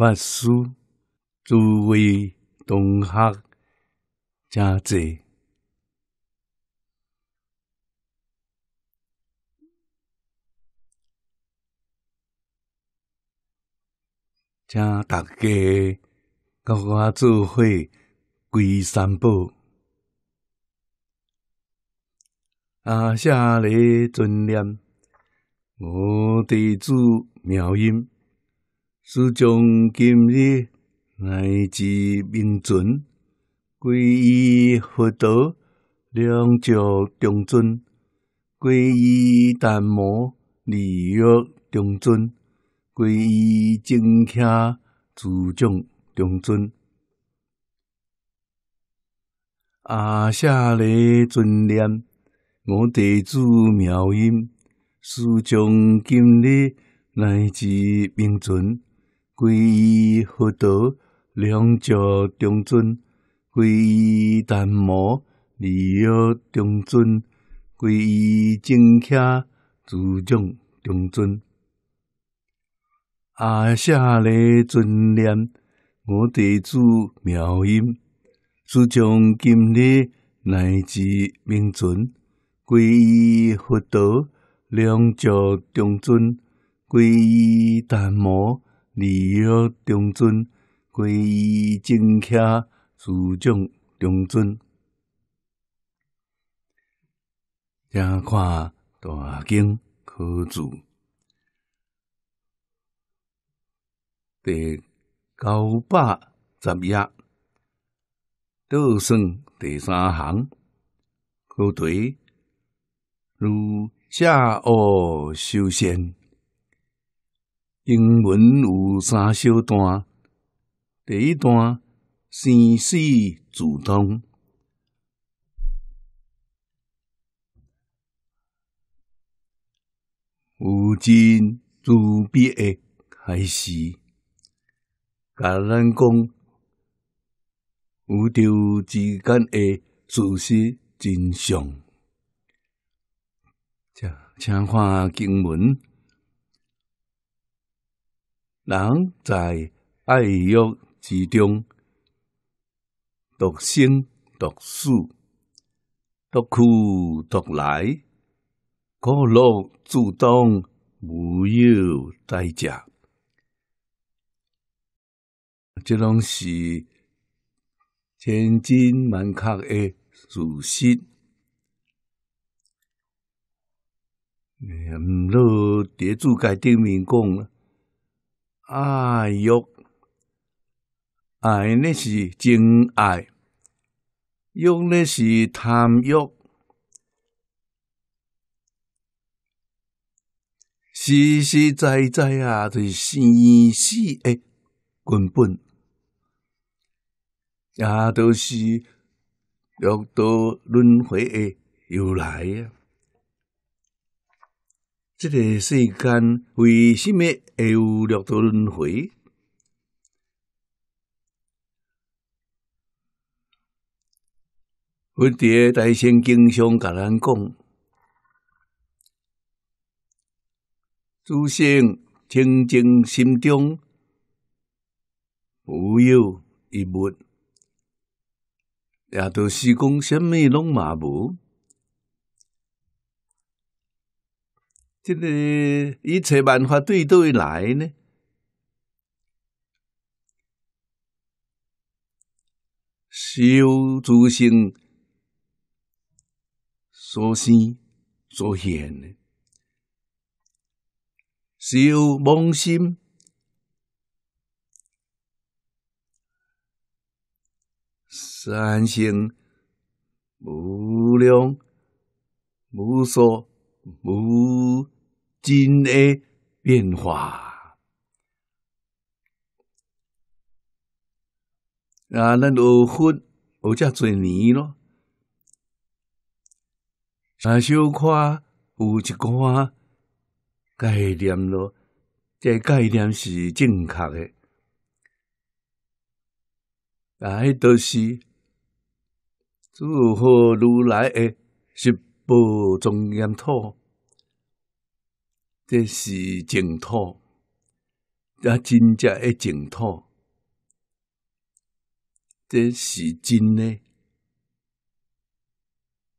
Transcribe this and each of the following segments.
法师，诸位同学、家姐，请大家甲我做伙归三宝。阿下利尊念，我地主妙音。师从今日来自名存，皈依佛陀，两教中尊，皈依单魔，利乐中尊，皈依正巧，自证中尊。阿舍利尊念，我弟子妙音，师从今日来自名存。皈依佛陀，两脚中尊；皈依达摩，二腰中尊；皈依正教，诸众中尊。阿舍利尊念，我地子妙音，诸众今日乃至明尊。皈依佛陀，两脚中尊；皈依达摩。二月中尊，皈依正教，四众中尊，正看大经可住。第九百十一，倒生第三行，可题如下恶修仙。经文有三小段，第一段生死自通，有今做别开始，甲咱讲宇宙之间的事实真相，请请看经文。人在爱欲之中，独生、独死、独苦、独来，可乐自当，无有代价。这拢是千真万确的事实。唔，若在做界顶面讲。爱欲，爱那是真爱，欲那是贪欲，实实在在啊，就是生死诶根本，也都是六道轮回诶由来啊。这个世间为什么会有六道轮回？佛陀大圣经常甲咱讲：诸圣清净心中无有一物，也都是讲什么拢嘛无。这个一切办法对对来呢。修诸心所生所现呢？修妄心，三性无量无所。无尽的变化啊！咱学佛学遮侪年咯，啊，小看有一寡概念咯，这概念是正确的。啊，都是诸佛如来诶的。无种净土，这是净土，啊，真正的净土，这是真诶，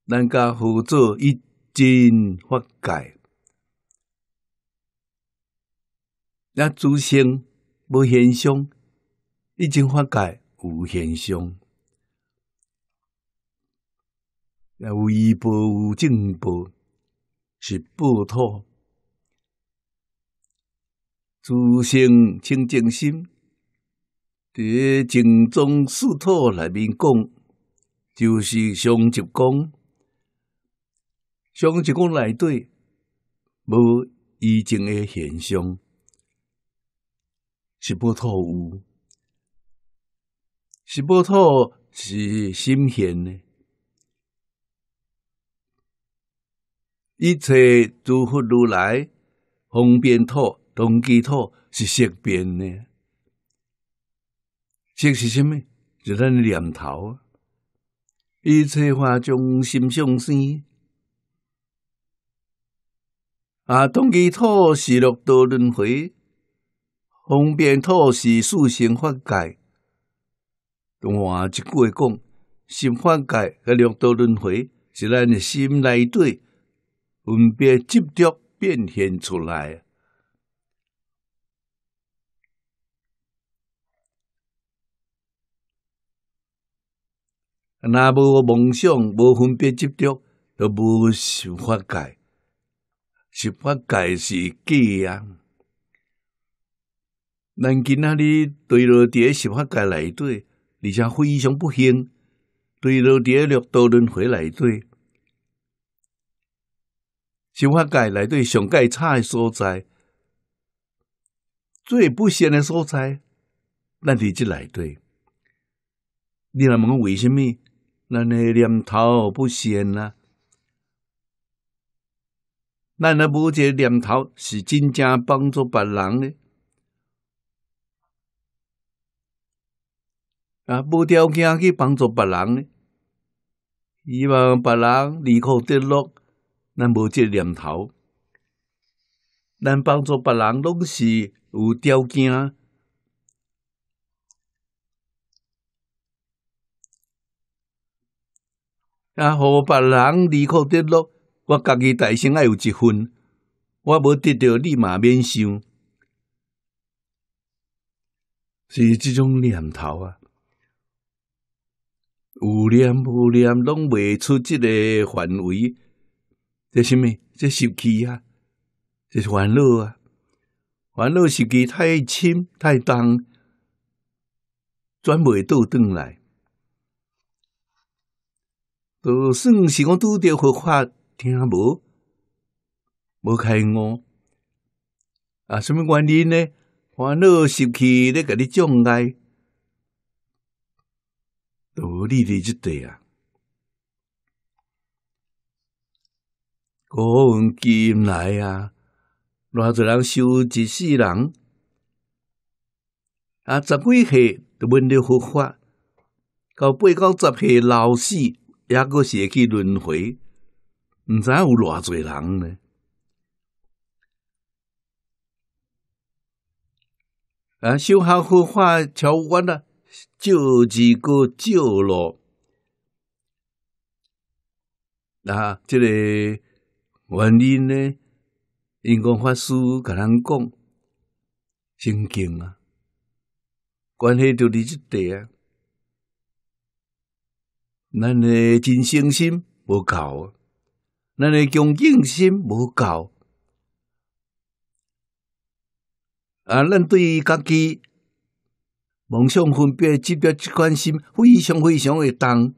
咱家合作一真发界，那诸相无现象，一真发界无现象。那有医报有正报，是不妥。诸生清净心，在正宗四土内面讲，就是上即讲，上即讲内底无依正诶现象，是不妥。有，是不妥，是心现诶。一切诸佛如来方便土同基土是色变呢？色是甚物？是咱念头啊！一切化众心相生啊！同基土是六道轮回，方便土是四生法界。换一句话讲，心法界甲六道轮回是咱的心内底。分别执着变现出来。那无梦想，无分别执着，就无想法界。十法界是假啊！咱京仔里堆落伫诶十法界内底，而且非常不幸，堆落伫诶了，多轮回内底。修法界内底上界差诶所在，最不善诶所在，咱伫即内底。你若问我为什么？咱诶念头不善啊？咱若无一个念头是真正帮助别人呢？啊，无条件去帮助别人呢？希望别人离苦得乐。咱无即个念头，咱帮助别人，拢是有条件。啊，互别人离开得咯，我家己台生爱有一份，我无得着，立马免想。是即种念头啊，有念无念，拢未出即个范围。这什么？这习气啊！这是烦恼啊！烦恼习气太深太重，转袂倒转来。就算是我拄着佛法听无，无开悟啊！什么原因呢？烦恼习气咧，甲你障碍，都理在即底啊！古文今来啊，偌多人修一世人，啊，十几岁就闻到佛法，到八九十岁老死，还是会去轮回，毋知有偌多人呢？啊，修好佛法，超我啊，就字个照了，啊，这个。原因呢？因公法师甲咱讲，心经啊，关系着你即块啊。咱诶真信心无够啊，那恭敬心无够啊。咱对于家己梦想分别执着即关心，非常非常的重。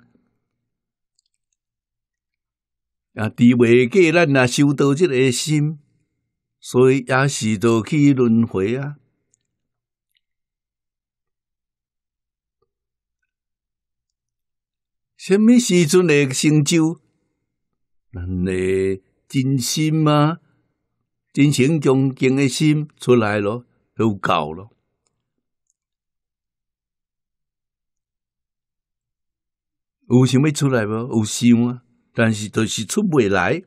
也治未过，咱啊修到这个心，所以也是著去轮回啊。什么时阵来成就？咱的真心啊，真诚恭敬的心出来咯，就够咯。有想要出来无？有想啊？但是就是出不来，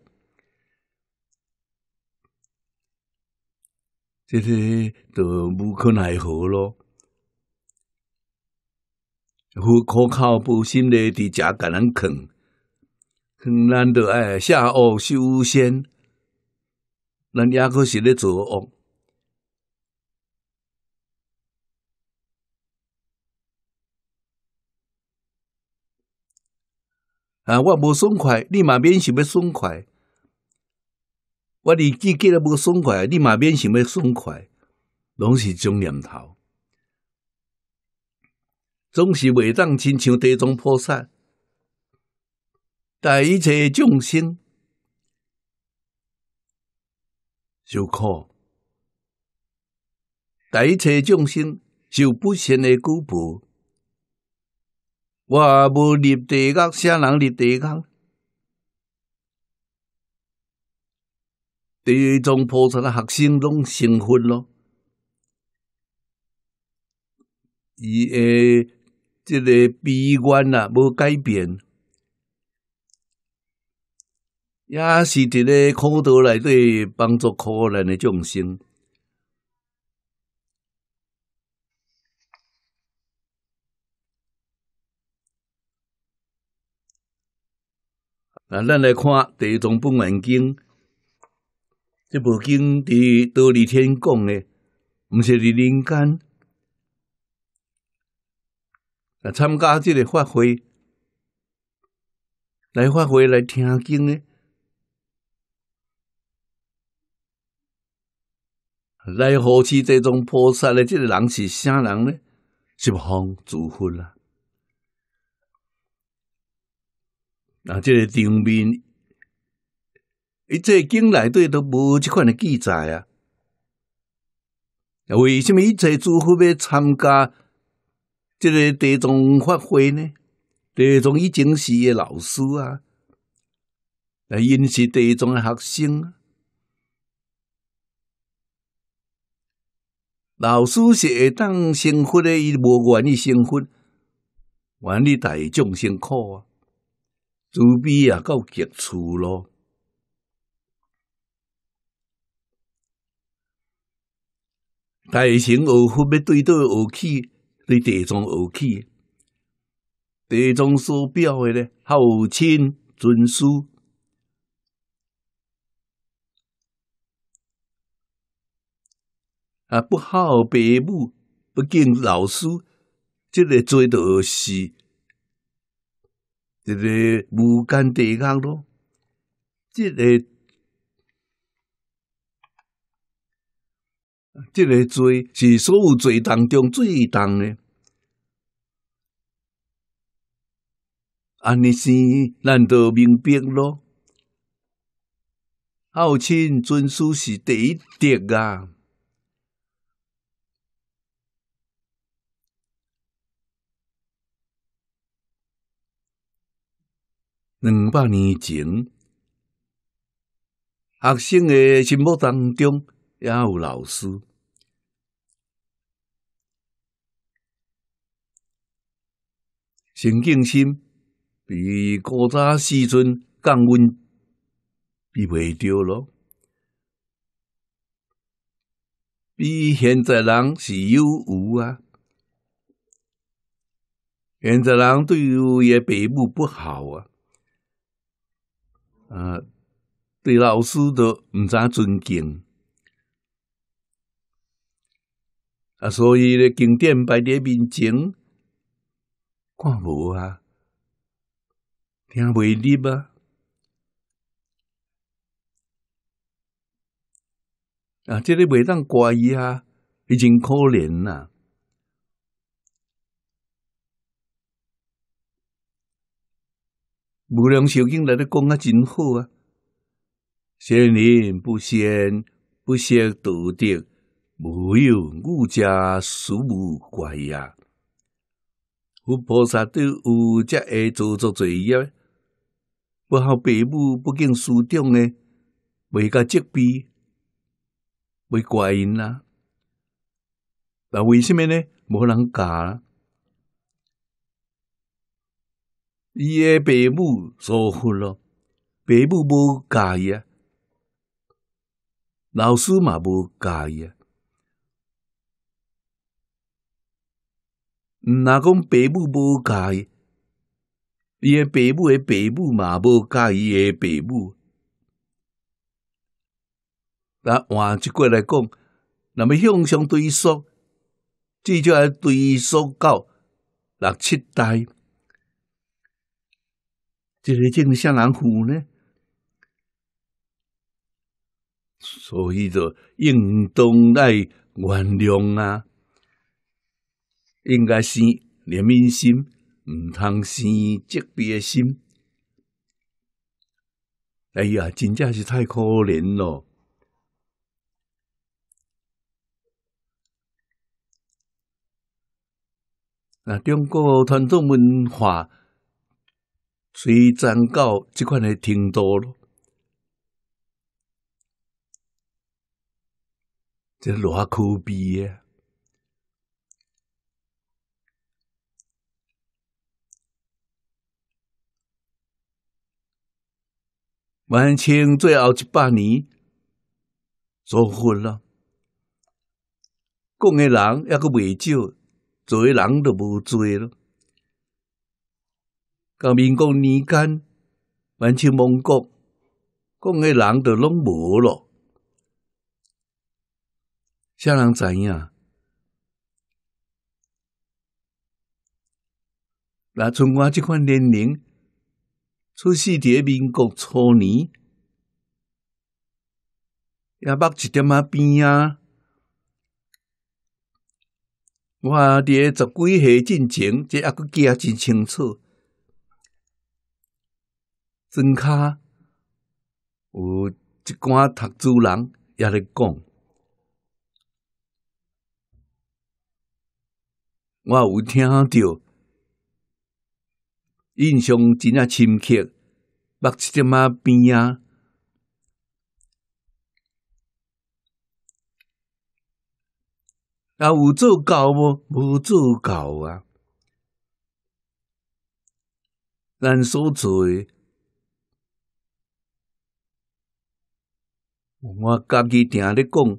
这些都无可奈何咯。无可靠，不信的在假敢咱坑，坑咱都爱下恶修仙，咱也可是咧做恶。啊！我无爽快，你嘛免想要爽快。我你自己觉无爽快，你嘛免想要爽快。拢是种念头，总是袂当亲像地宗菩萨，代一切众生受苦，代一切众生受不善的果报。我无立地讲，啥人立地讲。地藏菩萨的学生拢成佛咯，伊诶，即个悲观啊，无改变，也是伫咧苦道内底帮助苦难的众生。啊，咱来看《第一种《本愿经》，这部经伫道里天讲的，毋是伫人间。啊，参加即个法会，来法会来听经呢，来何持这种菩萨的即个人是啥人呢？是方诸佛啦。那这个场面，即个经内底都无即款诶记载啊。为什么一切诸佛要参加即个地藏法会呢？地藏已经是个老师啊，啊，因是地藏诶学生。老师是会当幸福诶，伊无愿意幸福，愿意大众生苦啊。慈悲也够杰出咯！大乘学佛要对到学起，对地藏学起。地藏所表诶呢，孝亲尊师啊，不孝父母，不敬老师，即个做何事？一个无间地狱咯，这个，这个罪是所有罪当中最重的，安尼是难得明白咯。孝亲尊师是第一德啊。两百年前，学生的心目当中也有老师，上进心比古早时阵降温比袂着咯，比现在人是有无啊？现在人对伊也父不不好啊。啊，对老师都唔咋尊敬啊，所以咧经典摆伫面前，看无啊，听袂入啊，啊，这个袂当怪伊啊，已经可怜啦。无量寿经那里讲啊，真好啊！善人不善，不识道德，没有五家殊无怪呀。佛菩萨都有家会做作罪业，不好父母不敬师长呢，未加责备，未怪因呐。那为什么呢？无人教。伊诶爸母做忽咯，爸母无介意啊，老师嘛无介意啊。若讲爸母无介意，伊诶爸母诶爸母嘛无介意诶爸母。但换一句来讲，那么向上追溯，至少要追溯到六七代。这是正向人付呢？所以就应当来原谅啊！应该生怜悯心，毋通生责备心。哎呀，真正是太可怜了。那中国传统文化。随瞻到即款诶程度咯。这偌可悲诶，满清最后一百年，造昏了，讲诶人抑阁未少，做诶人都无做咯。甲民国年间，满清亡国，国诶人著拢无咯。谁人知影？那像我即款年龄，出世伫诶民国初年，也捌一点仔边啊。我伫诶十几岁进前，即抑个记啊真清楚。真卡，有一寡读书人也咧讲，我有听着，印象真啊深刻，目一点仔边啊，也有做够无，无做够啊，咱所做。我家己定咧讲，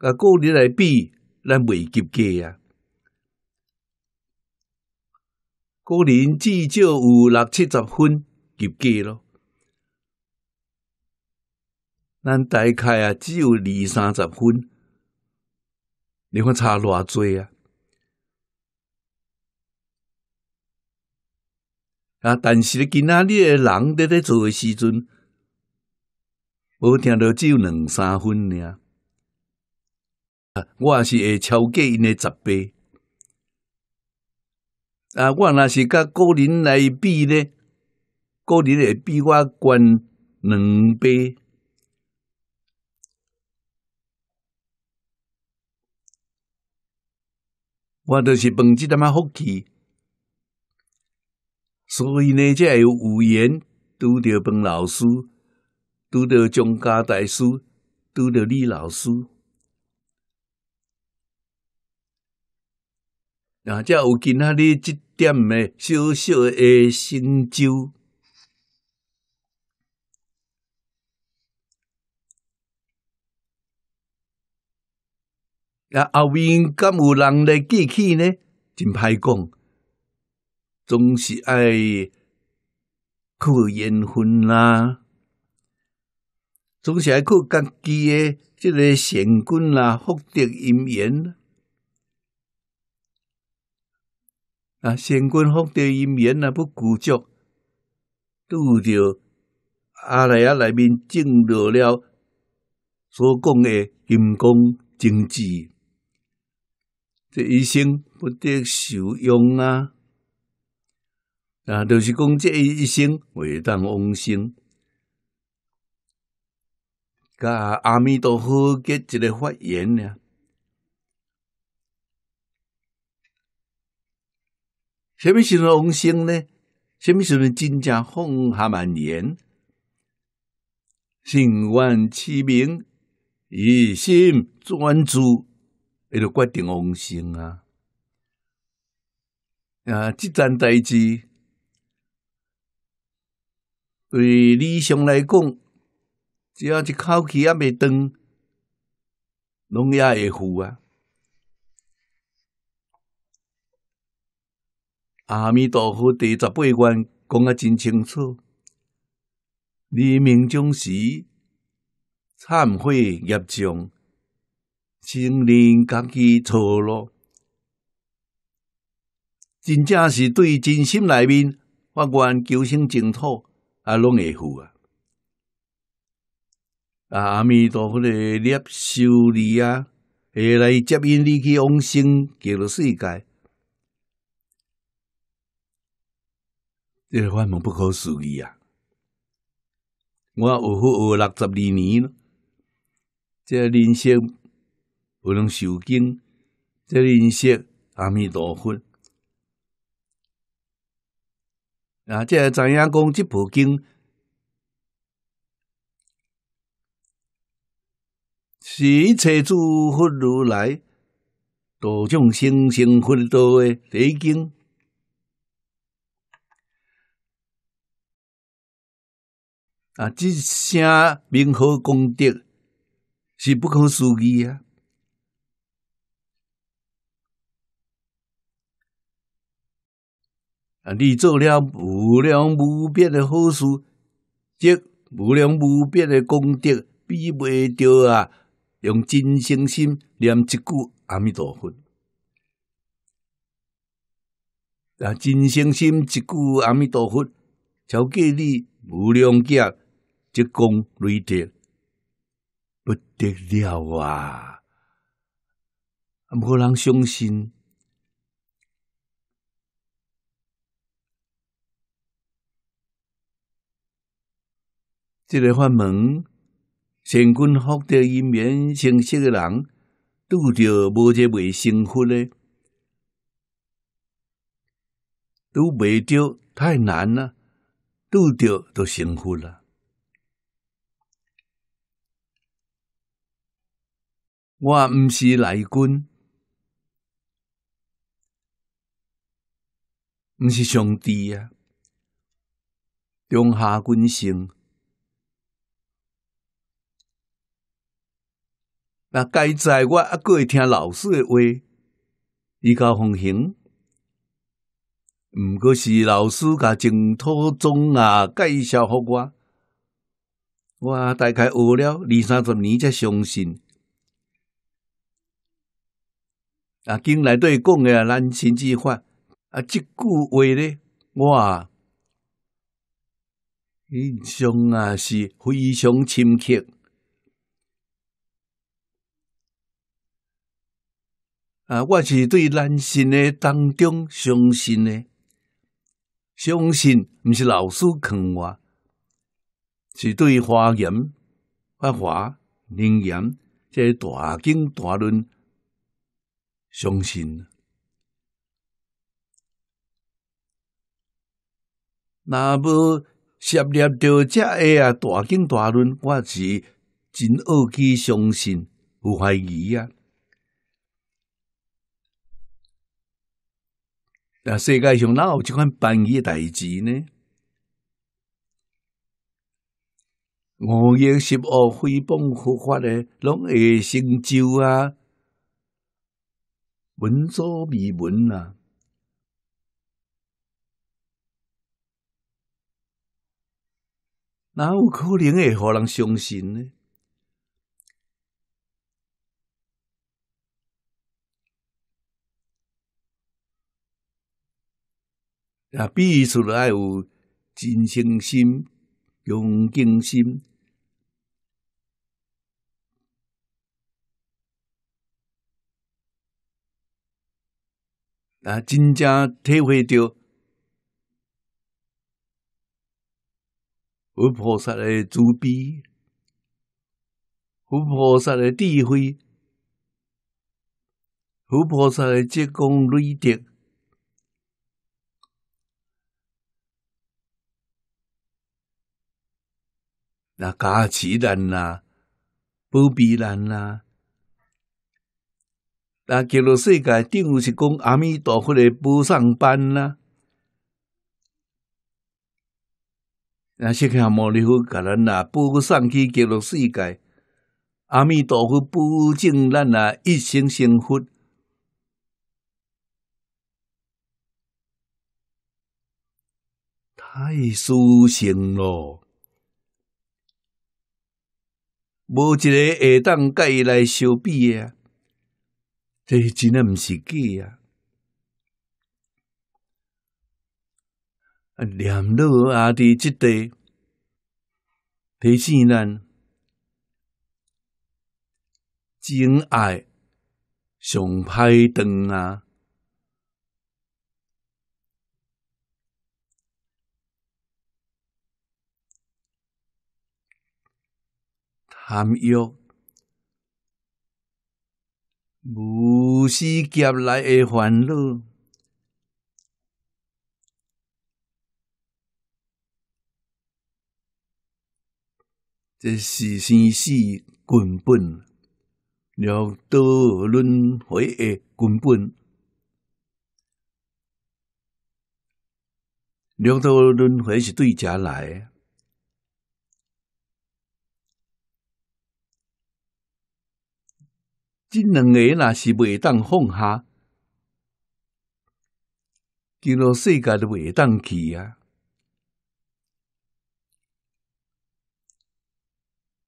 甲个人来比，咱袂及格啊！个人至少有六七十分及格咯，咱大概啊只有二三十分，你看差偌济啊！啊，但是今仔日诶人伫咧做诶时阵。无听到只有两三分呢，我也是会超过因的十倍。啊，我若是甲个人来比呢，个人会比我悬两倍。我著是碰即点仔福气，所以呢，会有无缘拄着本老师。拄到张家大书，拄到李老师，那才有今仔日即点诶小小诶成就。那后面敢有人来记起呢？真歹讲，总是爱靠缘分啦。总是爱靠家己的即个神棍啦、福德因缘。啊，神棍福德因缘啊，不固执，拄着阿来啊，内面证落了所讲的金刚种子，这一生不得受用啊！啊，就是讲这一生未当往生。噶阿弥陀佛，给一个发言呢？什么时候红心呢？什么时候真正红下蔓延？心安气平，一心专注，也就决定往生啊！啊，这件代志，对理想来讲。只要一口气也未断，拢也会富啊！阿弥陀佛，第十八愿讲啊真清楚，黎命中时忏悔业障，承认家己错了，真正是对真心内面发愿求生净土，啊，拢会富啊！啊！阿弥陀佛的摄受你啊，会来接引你去往生极乐世界，这个法门不可思议啊！我学佛学六十二年了，这人生不能受惊，这人生阿弥陀佛啊！这知影讲这部经。是一切诸佛如来度众生生福道的底经啊！这些名号功德是不可思议啊！啊，你做了无量无边的好事，这无量无边的功德比袂着啊！用真心心念一句阿弥陀佛，若真心心一句阿弥陀佛，超给你无量劫积功累德，不得了啊！无人相信，这个法门。善君福德一面成色的人，拄着无一未幸福诶，拄未着太难了，拄着都幸福了。我毋是来君，毋是上帝啊，中下军星。那该在我啊，搁会听老师的话，依教奉行，毋过是老师甲净土宗啊介绍互我，我大概学了二三十年才相信。啊，经内底讲啊，咱贤之法，啊，即句话咧，我印象啊是非常深刻。啊！我是对人生的当中相信的，相信毋是老师坑我，是对华严、法华、灵严这大经大论相信。那么涉猎到这个啊大经大论，我是真恶去相信，有怀疑啊。那世界上哪有这款便宜的代志呢？五岳十恶、飞蓬复发的，拢会成咒啊，闻所未闻啊，哪有可能会互人相信呢？啊，比喻出来有真诚心、恭敬心，啊，真正体会到佛菩萨的慈悲，佛菩萨的智慧，佛菩萨的结公睿德。那加持咱呐，保庇咱呐，那极乐世界定如是讲，阿弥陀佛来保上班呐。那时刻阿弥陀佛教人呐，保上去极乐世界，阿弥陀佛保证咱啊一生幸福，太殊胜了。无一个下当甲伊来相比啊！这是真诶毋是假啊！啊，念老阿弟即地提醒咱，真爱上歹长啊！含药，无始劫来的烦恼，这是生死根本，了道轮回的根本。六道轮回是对家来。即两个若是袂当放下，进入世界都袂当去啊！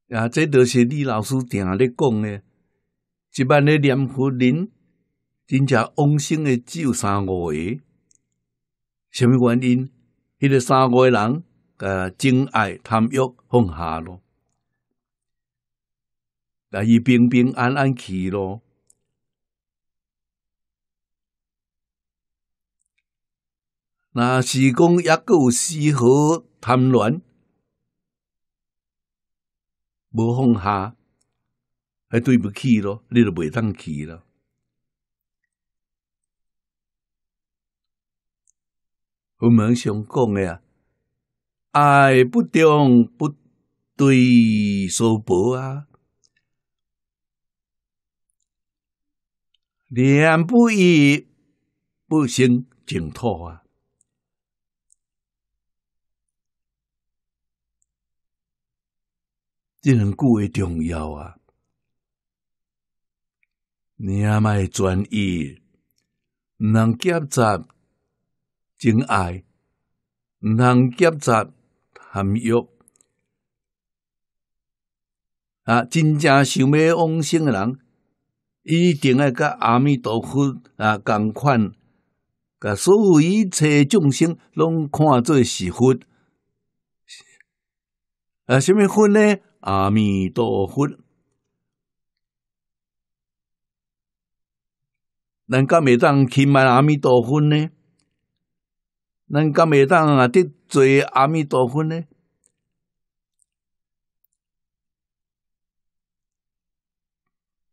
啊，这著是李老师定咧讲诶，一万个念佛人，真正往生诶只有三五个，什么原因？迄个三五个人，呃，真爱贪欲放下咯。来伊平平安安去咯。那是讲抑个有丝毫贪恋，无放下，系对不起咯，你都袂当去咯。我们想讲呀，爱不中不对所薄啊。念不易，不行净土啊！这两句的重要啊！你阿卖专一，毋通夹杂情爱，毋通夹杂贪欲啊！真正想欲往生的人。一定爱跟阿弥陀佛啊同款，甲所有一切众生拢看作是佛，啊，什么佛呢？阿弥陀佛。咱敢袂当去慢阿弥陀佛呢？咱敢袂当啊得罪阿弥陀佛呢？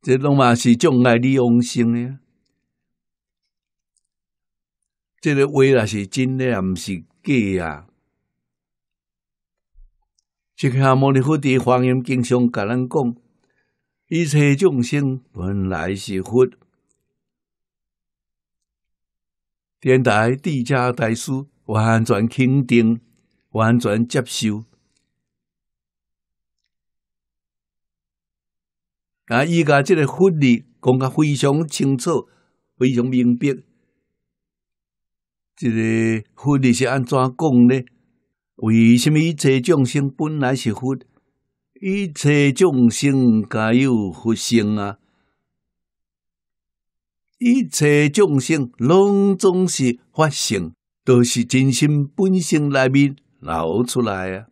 这拢嘛是障爱你往生的这个话也是真的，不是假呀。吉祥摩尼佛的欢迎经》常跟咱讲：一切众生本来是佛。天台地者大师完全肯定，完全接受。啊！伊甲即个佛理讲甲非常清楚、非常明白。这个佛理是安怎讲呢？为什么一切众生本来是佛？一切众生该有佛性啊！一切众生拢总是法性，都是真心本性内面流出来啊！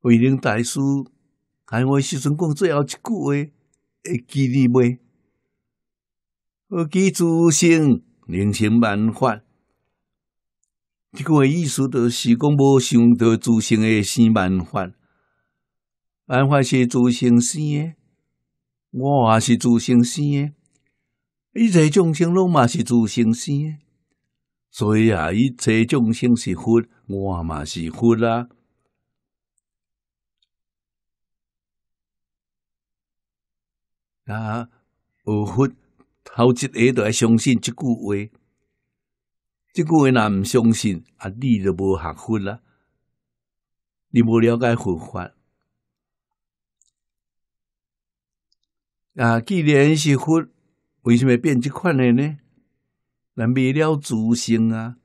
慧能大师。安我时阵讲最后一句话，会记你袂？何其诸生，人生万法，即句话意思就是讲无想到自生诶生万法，万法是自生生诶，我也是自生生诶。一切众生拢嘛是自性生诶。所以啊，一切众生是佛，我嘛是佛啦。啊！有佛头一下都要相信即句话，即句话若毋相信，啊，你就无学佛啦，你无了解佛法。啊，既然是佛，为什么变即款诶呢？难未了诸生啊！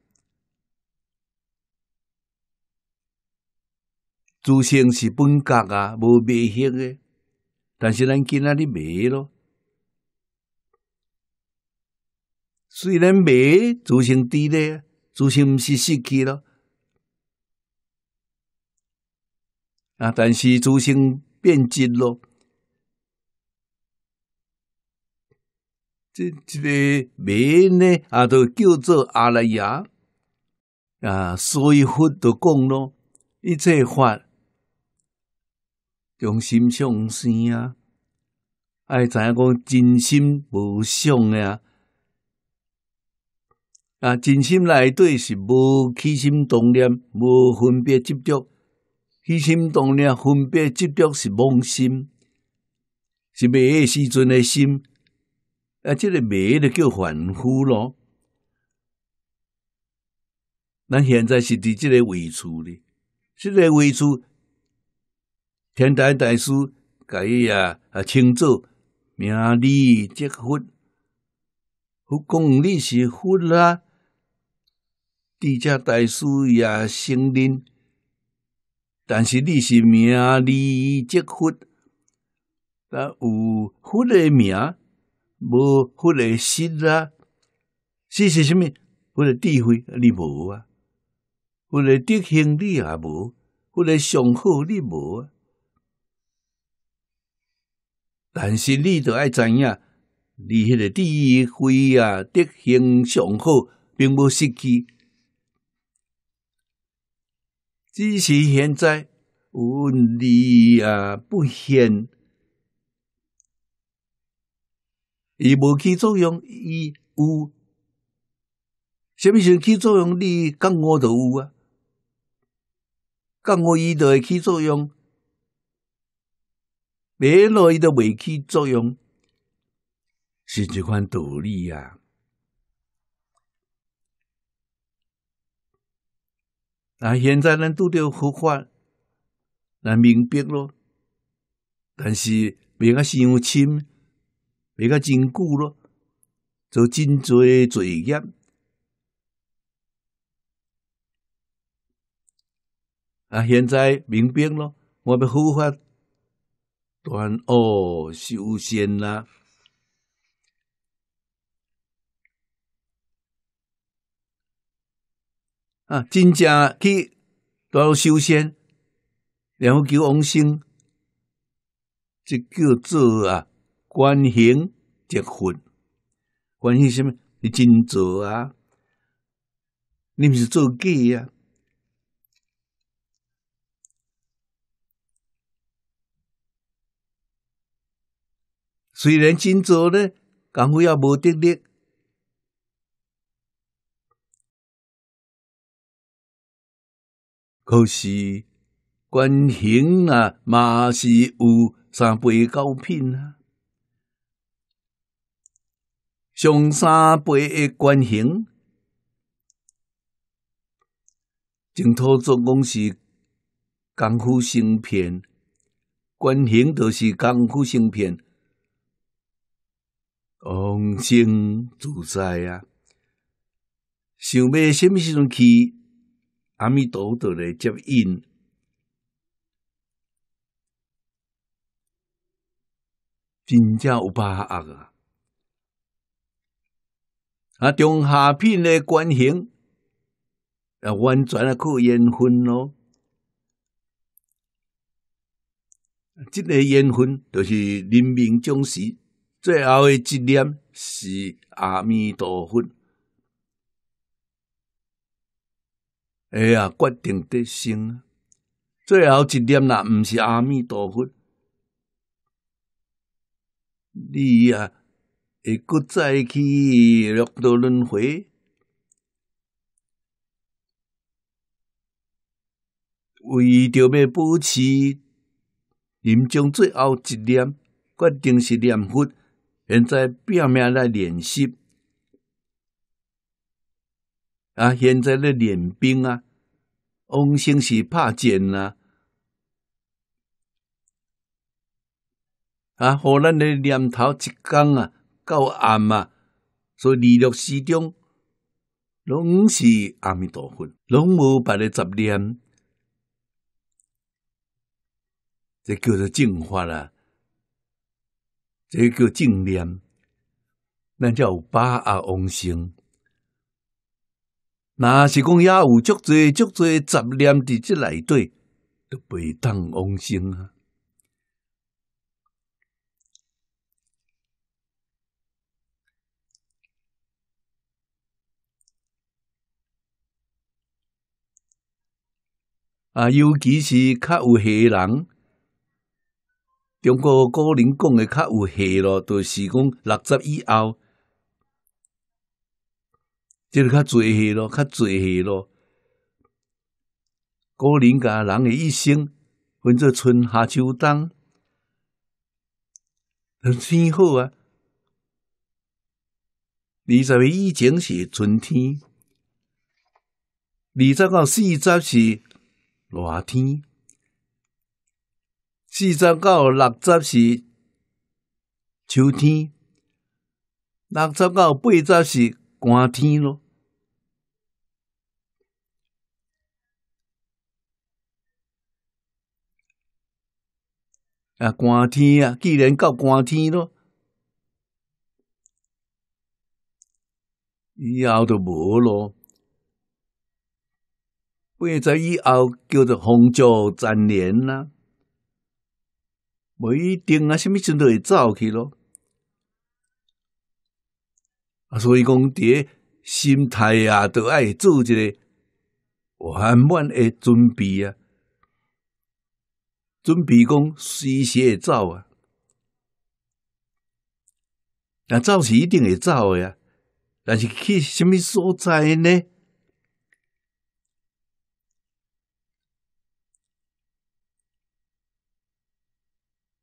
诸生是本觉啊，无未晓诶。但是咱今仔日卖咯，虽然卖租金低咧，租毋是失去咯。啊，但是租金变质咯。这这个卖呢啊，都叫做阿赖牙啊，所以佛都讲咯，你这法。忠心向善啊，爱影讲？真心无相啊，啊，真心内底是无起心动念，无分别执着。起心动念、分别执着是妄心，是迷诶时阵诶心。啊，这个迷就叫凡夫咯。咱现在是伫即个位处咧，这个位处。天台大师，甲伊啊啊，称作名利积佛，佛公你是福啦。地家大师也承认，但是你是名利积佛，啊，有福的名，无福的实啦。实是虾米？佛诶智慧你无啊？佛诶德行你也无？佛诶相好你无啊？但是你都爱知影，你迄个第一啊，德行尚好，并无失去，只是现在有你啊，不现，伊无起作用，伊有，什么时候起作用？你跟我都有啊，跟我伊就会起作用。买落伊著未起作用，是一款道理啊。啊，现在咱拄着佛法，咱明白咯，但是未用啊，相未用真久咯，做真侪诶罪孽啊。现在明白咯，我们佛法。端午修仙啦！啊，真正去端午修仙，然后求往生，这叫做啊，关行结佛，关系什么？你真做啊，你毋是做假。虽然真做咧，功夫也无得力，可是关刑啊嘛是有三八九品啊，上三八的关刑，净土总共是功夫成片，关刑就是功夫成片。王星自在啊！想欲什么时阵去阿弥陀佛来接因，真正有把握啊！啊，中下品的关行，啊，完全啊靠缘分咯。这个缘分就是临命终时。最后的一念是阿弥陀佛。哎呀，决定得心，最后一念那毋是阿弥陀佛，你呀会再去六道轮回？为着要保持临终最后一念，决定是念佛。现在拼命来练习啊！现在咧练兵啊，王星是拍战啊，啊！互咱咧念头一刚啊，到暗啊，所以六时钟拢是阿弥陀佛，拢无别的杂念，这叫做净化啦。这个正念，咱才有八阿往生。若是讲也有足多足多杂念伫即内底，就袂当往生啊！啊，尤其是较有邪人。中国古人讲诶较有戏咯，就是讲六十以后，即个较侪戏咯，较侪戏咯。古人甲人诶一生分做春夏秋冬，天好啊。二十以前是春天，二十到四十是热天。四十到六十是秋天，六十到八十是寒天咯。啊，寒天啊，既然到寒天咯，以后就无咯。八十以后叫做红椒粘连呐。无一定啊，什么时阵会走去咯？啊，所以讲，第心态啊，都爱做一个完满诶准备啊，准备讲随时会走啊。那走是一定会走诶啊，但是去什么所在呢？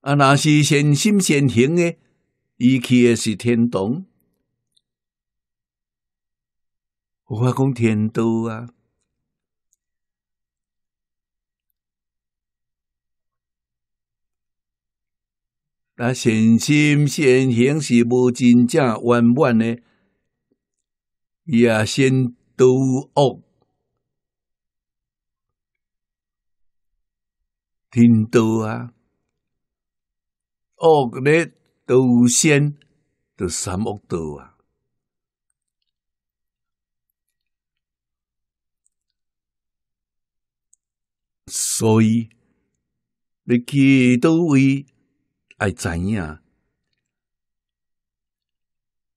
啊，那是善心善行的，伊去的是天堂。我讲天堂啊！啊，善心善行是无真正圆满的，也先堕恶天堂啊！哦，个咧祖先都三恶道啊，所以你去到位爱知影，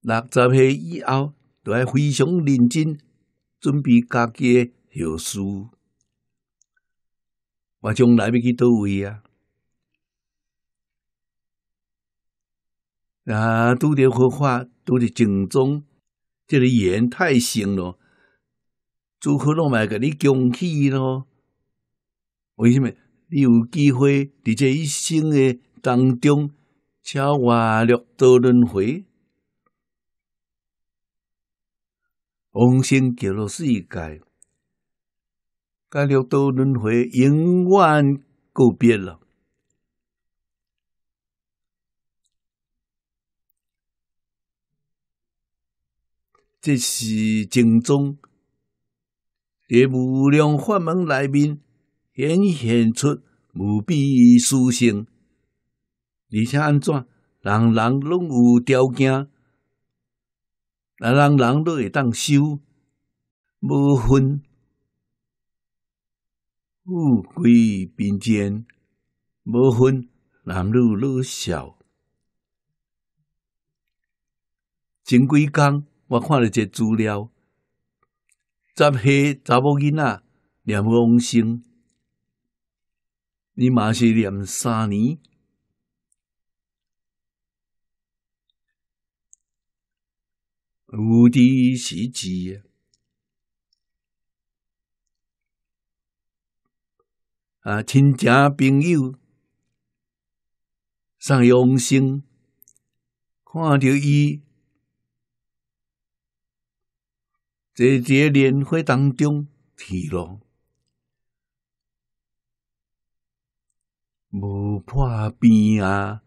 六十岁以后都要非常认真准备家己诶后事，我将来要去到位啊。啊，拄着佛法，拄着正宗，这个缘太深咯。最好拢来甲你恭喜咯。为什么？你有机会伫这一生诶当中，超越六道轮回，往生极乐世界，甲六道轮回永远告别了。这是正宗的无量法门，内面显现出无比殊胜，而且安怎人人拢有条件，人人人都会当修，无分富贵贫贱，无分男女老少，前几工。我看了个资料，十岁查某囡仔念往生，你嘛是念三年，无敌是知啊！啊，亲戚朋友送往生，看到伊。在即个念佛当中，提咯，无破病啊，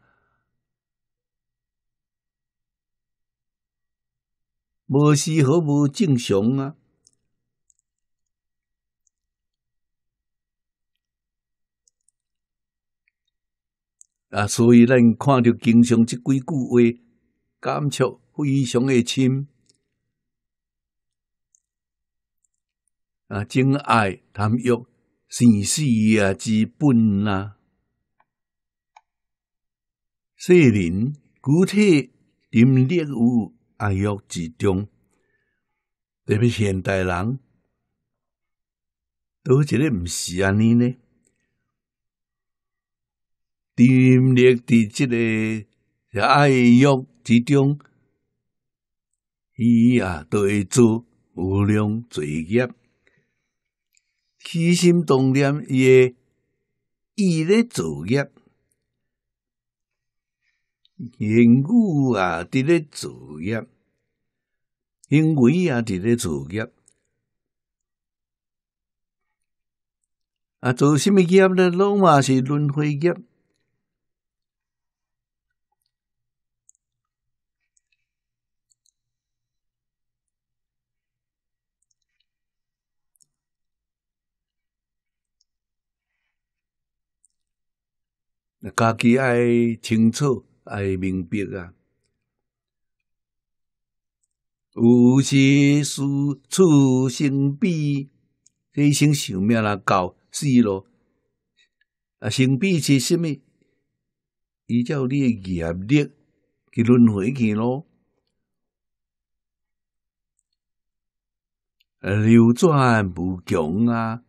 无事好无正常啊，啊，所以咱看到经常即几句话，感触非常的深。啊，真爱贪欲，是事啊之本啊。世人具体尽力有爱欲之中，特别现代人，都这个不是安尼呢？尽力伫即个爱欲之中，伊啊都会做无量罪业。起心动念，伊诶伊咧作业，英故啊，伫咧作业，因为啊，伫咧作业，啊，做甚么业咧？拢嘛是轮回业。家己爱清楚，爱明白啊！有时事处评比，这一生命来搞死咯。啊，评比是啥物？依照你诶业力去轮回去咯。流转无穷啊！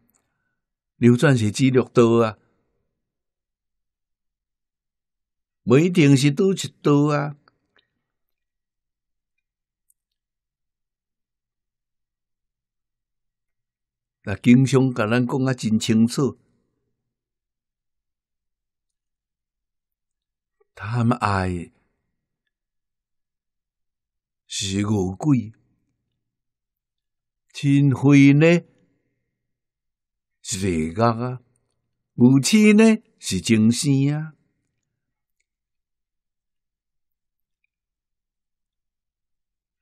流转是指绿道啊！唔一定是都一多啊！那经常甲咱讲啊，真清楚。他们爱是五鬼，天慧呢是日觉啊，母亲呢是静心啊。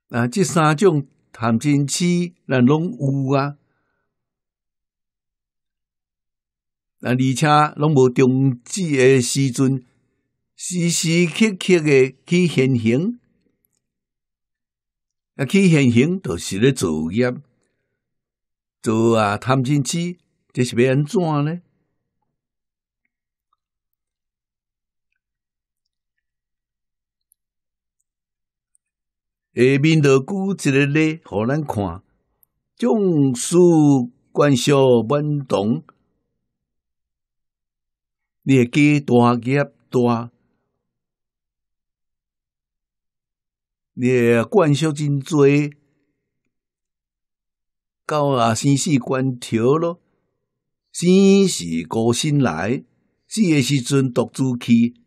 啊，这三种贪嗔痴，咱拢有啊。啊，而且拢无停止诶时阵，时时刻刻诶去现行，啊，去现行就是咧作业。做啊贪嗔痴，这是要安怎呢？下面的一个呢，互咱看。种树灌少你洞，叶大叶大，叶灌少真多。到啊，生树关头咯，生死高身来，死月时阵独自去。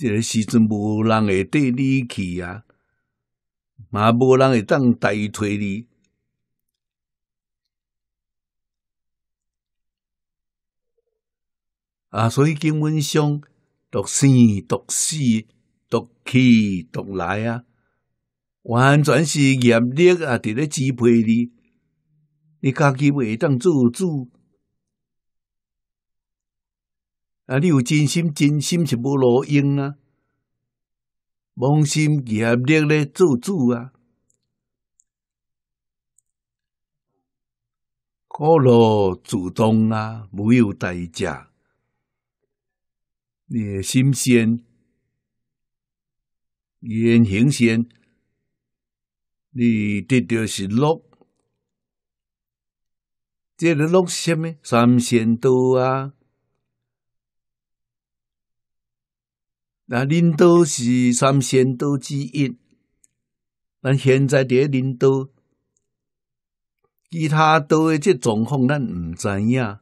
这个时阵无人会带你去啊，嘛无人会当代替你啊，所以根本上独生独死、独去独来啊，完全是严厉啊伫咧支配你，你家己袂当做主。啊！你有真心，真心是无路用啊！妄心业力咧做主啊！可乐主动啊，没有代价。你心善，言行善，你得到是乐。这个乐是啥物？三仙多啊！那领导是三仙岛之一，咱现在伫一领导，其他岛诶即状况咱毋知影，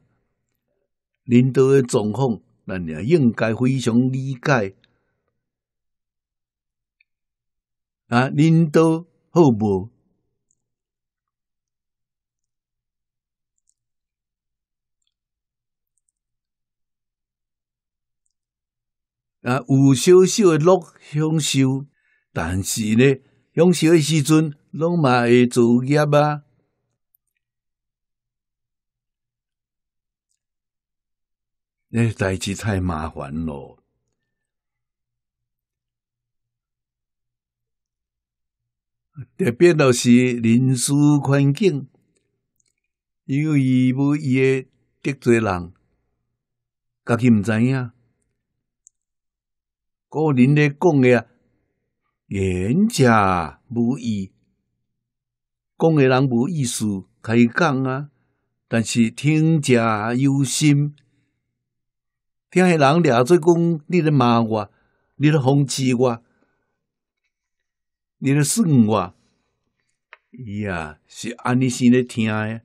领导诶状况咱也应该非常理解。啊，领导好无？啊，有小小诶乐享受，但是呢，享受诶时阵，拢嘛会作业啊，那代志太麻烦咯。特别就是人事环境，有意无意的得罪人，家己毋知影。古人咧讲诶啊，言者无意，讲诶人无意思，可以讲啊。但是听者有心，听诶人俩做讲，你咧骂我，你咧讽刺我，你咧损我。伊啊，是安尼生咧听，诶。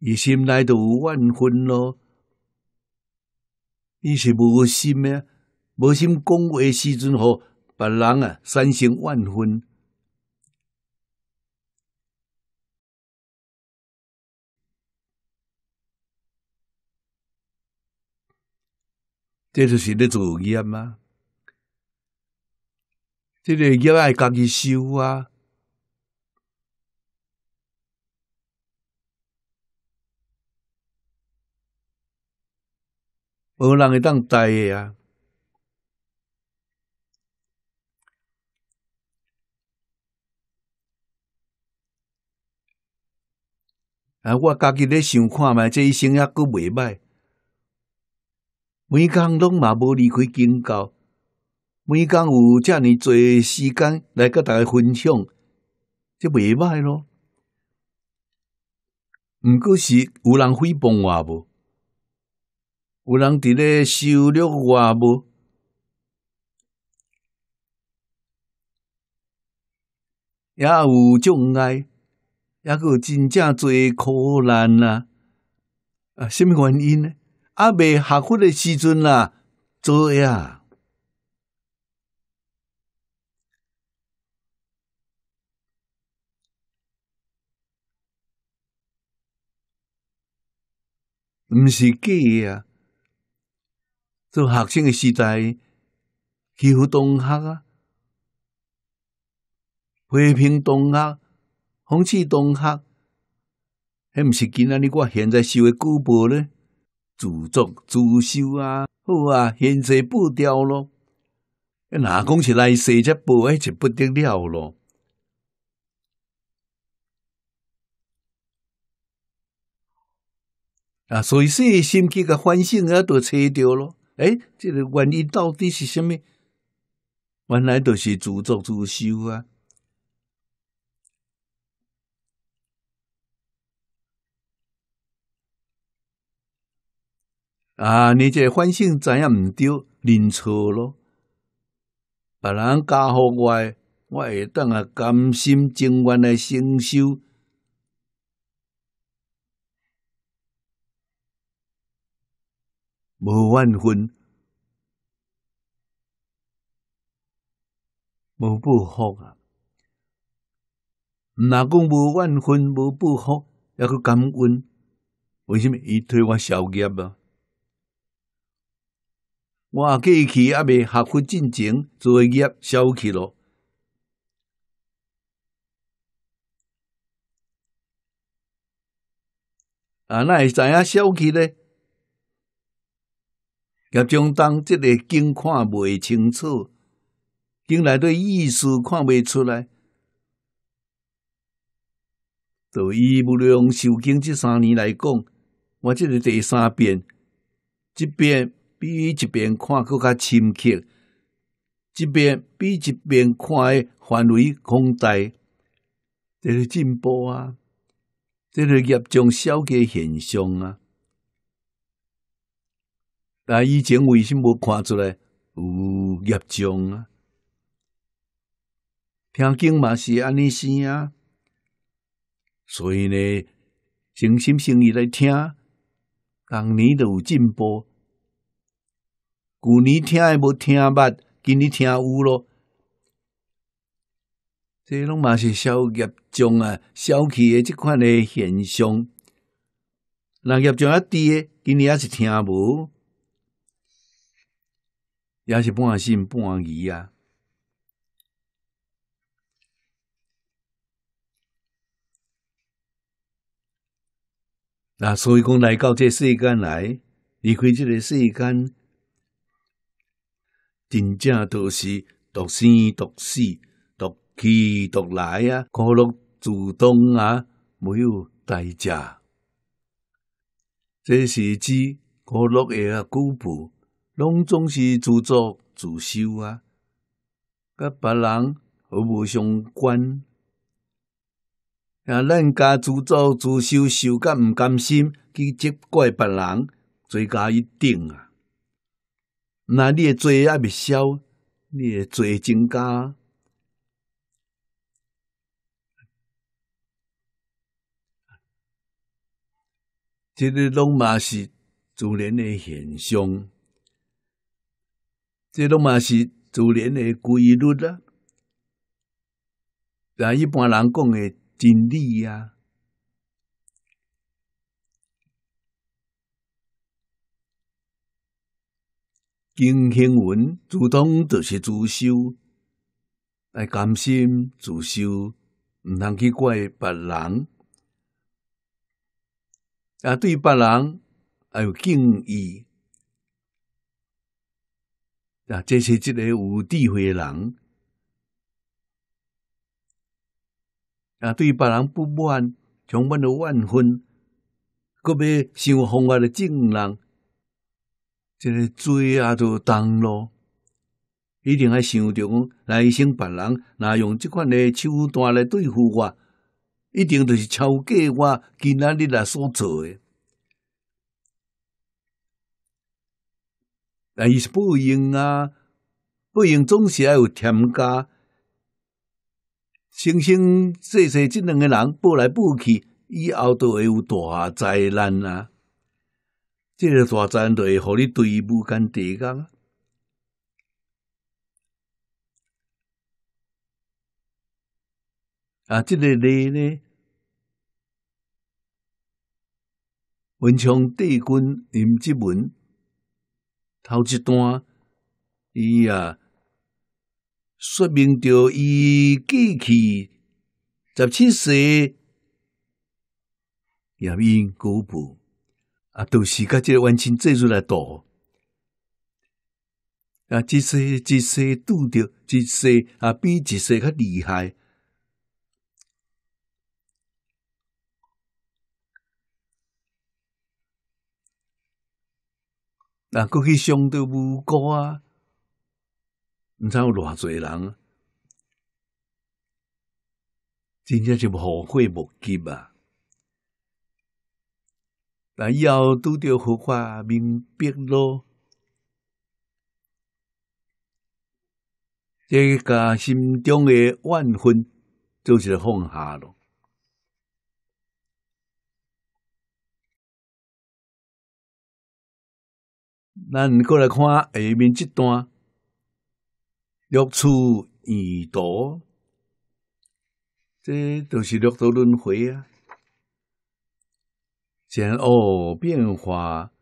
伊心内都有万分咯。伊是无心诶。无心恭维时阵，和别人啊，三心万分，这就是你作业吗？这个业爱家己修啊，无人会当代诶啊。啊，我家己咧想看卖，这一生也阁未歹，每工拢嘛无离开宗教，每工有遮尔侪时间来甲大家分享，这未歹咯。毋过是有人诽谤我无，有人伫咧羞辱我无，也有障碍。抑佫有真正诶苦难啊。啊，什物原因呢？啊，未合会诶时阵啦，做呀，毋是假诶啊！做学生诶时代，欺负同学啊，批评同学。风气东学，那毋是今仔日我现在收诶古报咧，自作自受啊！好啊，现在不掉咯。那若讲是来写这报那就不得了咯。啊，所以说心机个反省啊，都吹掉咯。诶，这个原因到底是什么？原来都是自作自受啊。啊！你这反省怎样唔丢认错咯？别人加好我，我会当啊甘心情愿来承受，无怨恨，无报复啊！唔讲无怨恨、无报复，也去感恩。为什么？伊替我消业啊？我过去也未学会进真作业，消极咯。啊，哪会知影消极呢？业中当即个经看未清楚，经内底意思看未出来，就依不量受经即三年来讲，我即是第三遍，即遍比一边看更较深刻，一边比一边看诶范围扩大，这是进步啊！这是业障消极现象啊！那以前为什么看出来有业障啊？听经嘛是安尼生啊，所以呢，诚心诚意来听，当年都有进步。旧年听诶无听捌，今年听有咯。即拢嘛是消业障啊，消气诶即款诶现象。人业障啊低诶，今年也是听无，也是半信半疑啊。那所以讲来到即世间来，离开即个世间。真正都是独生独死、独去独来啊！可乐主动啊，没有代价。这是指可乐的姑朴，拢总是自作自受啊，甲别人毫无相关。啊，咱家自作自受受，甲毋甘心，去责怪别人，罪加一等啊！那你的罪爱未消，你的罪增加，这个拢嘛是自然的现象，这拢嘛是自然的规律啊。那一般人讲的真理啊。敬行文，主动就是自修，来甘心自修，毋通去怪别人。啊，对别人还有敬意。啊，这是一个有智慧的人。啊，对别人不满，充满着怨恨，佮要想方法来敬人。这个罪啊都重咯。一定爱想着讲，来生别人若用即款的手段来对付我，一定就是超过我今仔日来所做的。但是不应啊，不应总是爱有添加，生生世世即两个人报来报去，以后都会有大灾难啊！这个作战会互你队伍间对抗啊！这个呢呢，文昌帝君林志文头一段，伊啊，说明着伊过去十七世也因古布。啊，都是甲即个完亲做出来多，啊，一些一些拄着，一些啊，比一些较厉害，啊，过去伤到无辜啊，毋知有偌侪人，真正是后悔莫及啊！那以后拄着佛法明白咯，这个心中的万分就是放下咯。咱过来看下面这段：六处异道，这就是六道轮回啊。善恶变化，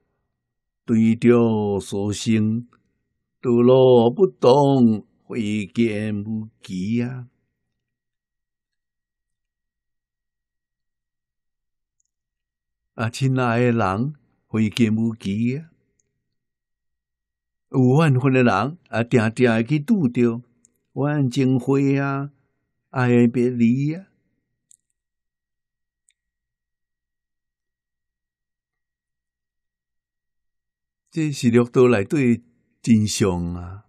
对调所生，道路不同，慧见无极啊！啊，亲爱的人，会见无极啊！有缘分的人啊，定定会去拄着怨憎花啊，爱别离啊。这是六道内底真相啊！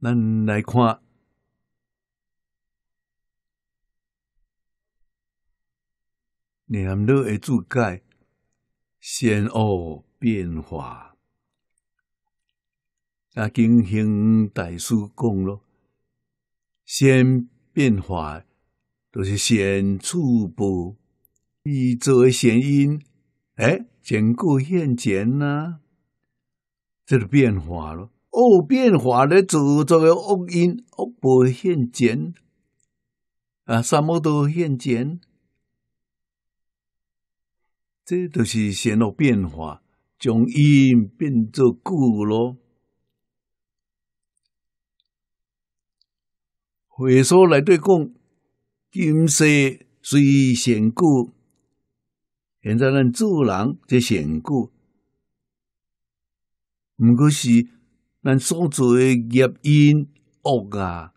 咱来看，念老的注解善恶变化。啊，经行大师讲咯，善变化。都是先初步，以作为先因，哎，坚固现见呐，这是变化了。哦，变化来做这个恶因，恶不现见啊，什么都现见，这都是先露变化，将因变作果咯。回说来对供。因色虽显果，现在咱做人即显果，毋过是咱所做诶业因恶啊！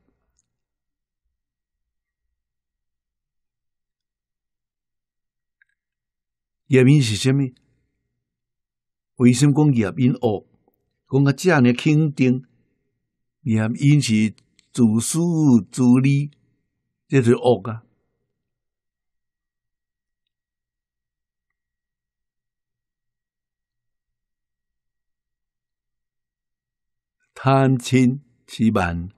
业因是虾米？为什么讲业因恶？讲个正尔肯定业因是自私自利。这是恶啊！贪嗔痴慢，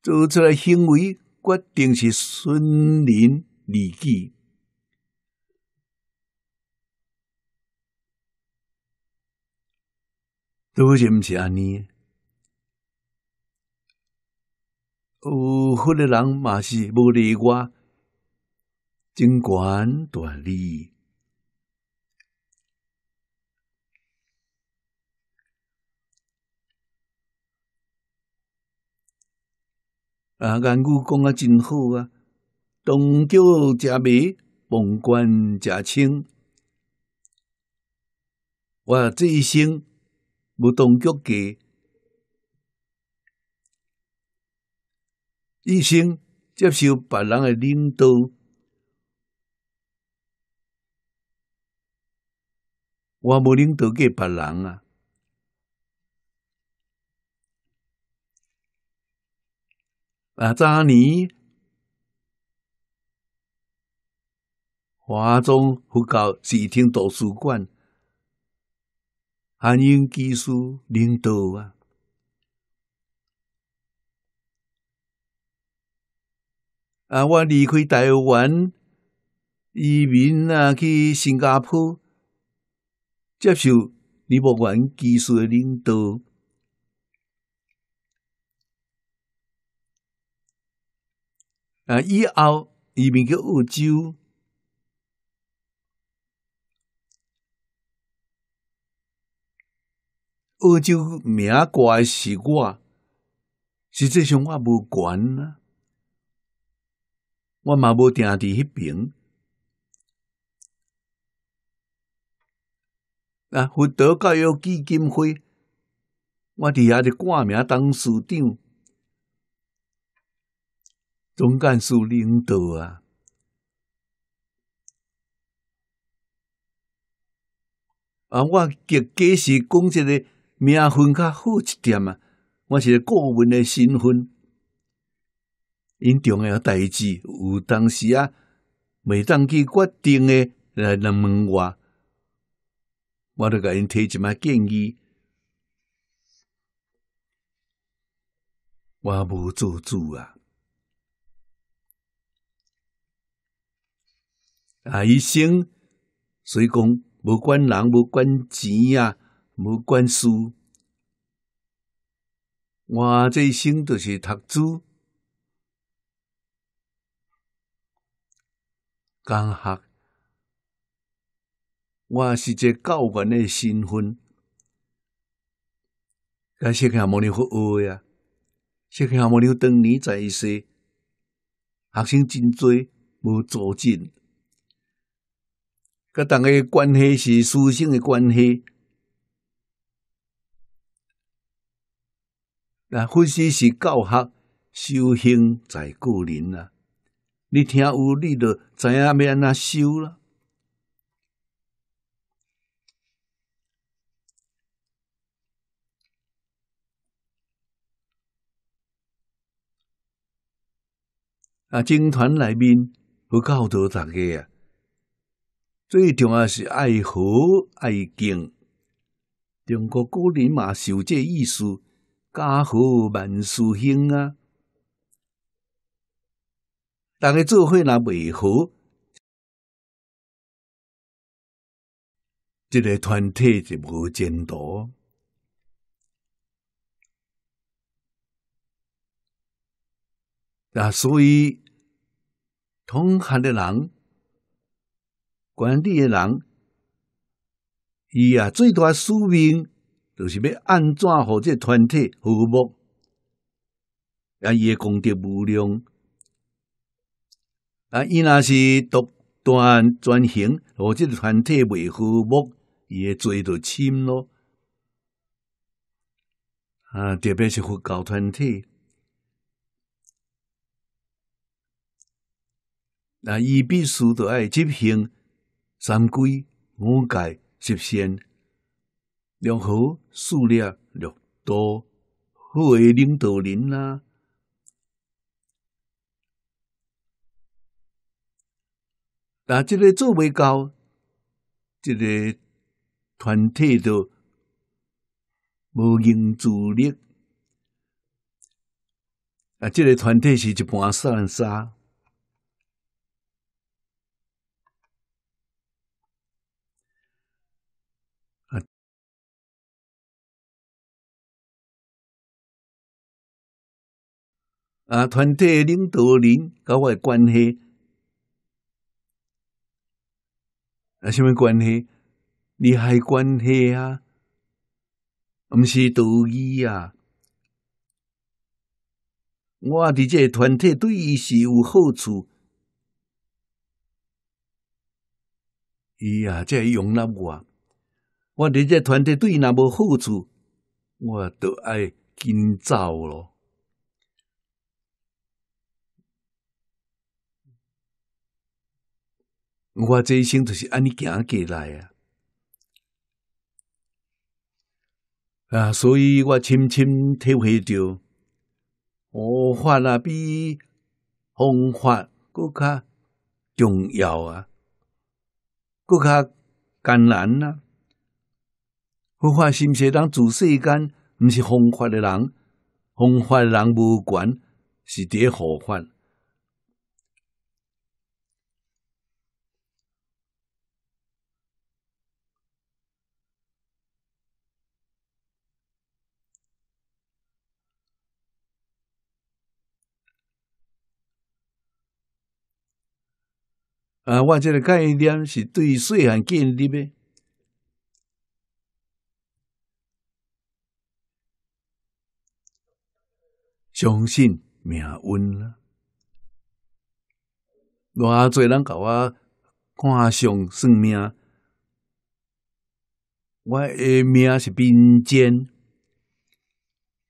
做出来行为，决定是损人利己。都是不是安尼。有福的人嘛是无例外，真管大利。啊，眼骨讲啊真好啊，当脚吃米，膀胱吃青。我这一生无当脚给。一生接受别人的领导，我不领导给别人啊！啊，早年华中佛教视听图书馆还英技术领导啊！啊！我离开台湾移民啊，去新加坡接受李博远技术的领导啊。以后移民去澳洲，澳洲名挂是我，实际上我无权。啊。我嘛无定伫迄边。啊，佛德教育基金会，我伫遐伫挂名当司长，总干事领导啊。啊，我个计是讲一个名分较好一点啊，我是顾问的身份。因重要代志，有当时啊，未当去决定诶，来来问我，我著甲因提一摆建议。我无做主啊！啊，伊生所以讲，无管人，无管钱啊，无管事，我这一生都是读书。教学，我是这教员的新婚。该说下莫牛好恶呀！说下莫牛当年在一学生真多，无坐正。格当个关系是师生的关系，那欢喜是教学修行在个人啦。你听有，你就知影要安怎修了。啊，军团内面有教导大家啊，最重要是爱好爱敬。中国古人嘛，受这意思，家和万事兴啊。大家做伙若袂好，即个团体就无前途。啊，所以，同行的人、管理的人，伊啊最大使命就是要安怎即个团体和睦，诶功德无量。啊！伊若是独断专行，和即个团体袂和睦，伊会做着深咯。啊，特别是佛教团体，啊，伊必须着爱执行三规五戒，实现良好数量六多，好诶领导人啦。那即个做未到，即个团体都无用自力。啊，这个团体是一盘散沙。啊，团体领导人甲我诶关系。啊，什么关系？利害关系啊？毋是道义啊！我伫即个团体对伊是有好处，伊啊这容纳我；我伫即个团体对伊若无好处，我著爱紧走咯。我这一生就是安尼行过来啊，啊，所以我深深体会到，佛法啊比方法更较重要啊，更较艰难啊。佛法是毋是人主世间？毋是方法的人，方法的人无关，是第好法。啊，我这个概念是对细汉建立的，相信命运啦，偌侪人甲我看上算命，我诶命是民贱，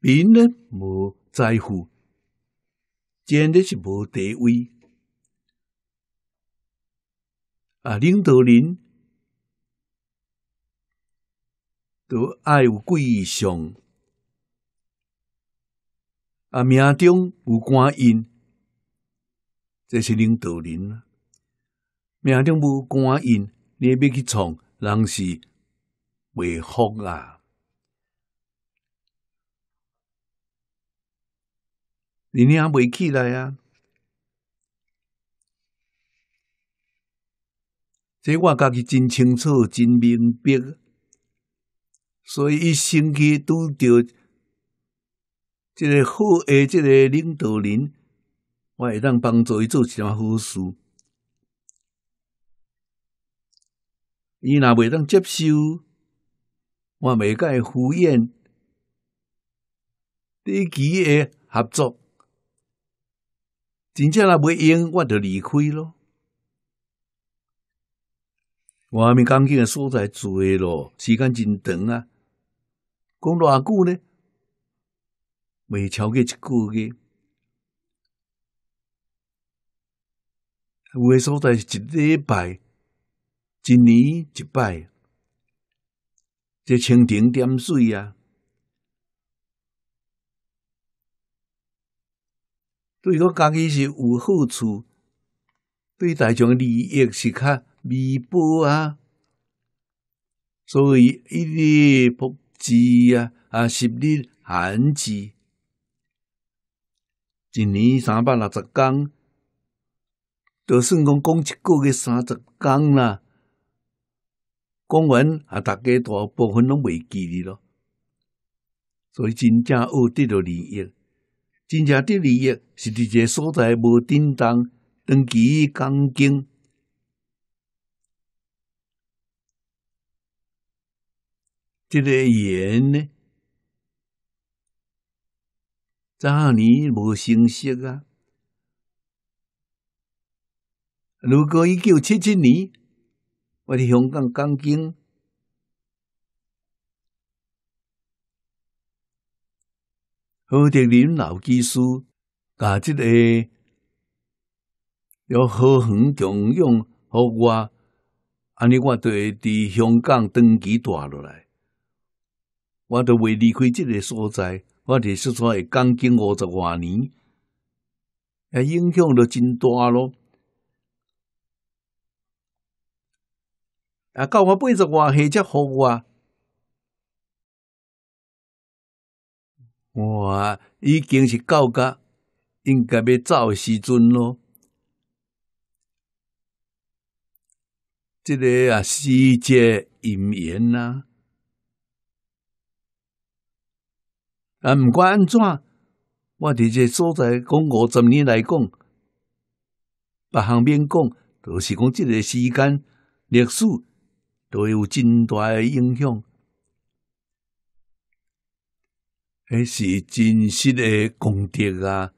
命呢无在乎，间呢是无地位。啊，领导人，都爱有贵相，啊，命中有官印，这是领导人啊。命中无官印，你要去创，人是未福啊，你领未起来啊。这我家己真清楚、真明白，所以一星期拄着这个好诶，这个领导人，我会当帮助伊做一点好事。伊若未当接受，我袂介敷衍，短期诶合作，真正若未用，我就离开咯。外面工筋诶所在侪咯，时间真长啊！讲偌久呢？未超过一个月，有诶所在是一礼拜，一年一拜，即蜻蜓点水啊！对，我家己是有好处，对大众利益是较。微博啊，所以一日仆字啊，啊十日寒字，一年三百六十天，就算讲讲一个月三十天啦，讲完啊，大家大部分拢未记你咯，所以真正恶得到利益，真正得利益是伫一个所在无点动，长期光经。这个言呢，早年无信息啊？如果一九七七年，我伫香港讲经好啲林老技师把这个有好强用，好我，安尼我就会伫香港登记大落来。我都未离开这个所在，我伫四川诶，干经五十多年，也影响著真大咯。啊，到我八十外，岁才福我。哇，已经是到甲应该要走时阵咯。这个啊，世劫因缘呐。啊，毋管安怎，我伫这所在讲五十年来讲，别项免讲，就是讲即个时间、历史都有真大诶影响，迄是真实诶功德啊！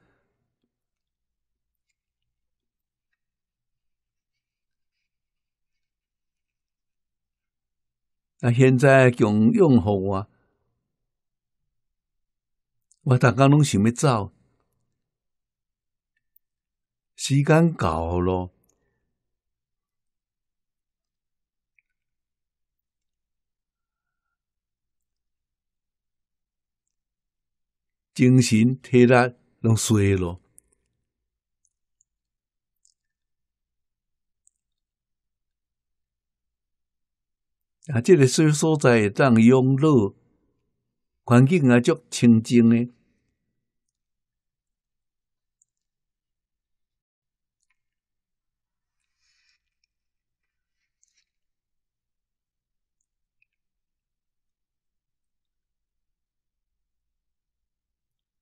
啊，现在共用户啊！我大家拢想要走，时间到咯，精神体力拢衰咯。啊，这个小所在会当养老，环境啊足清净呢。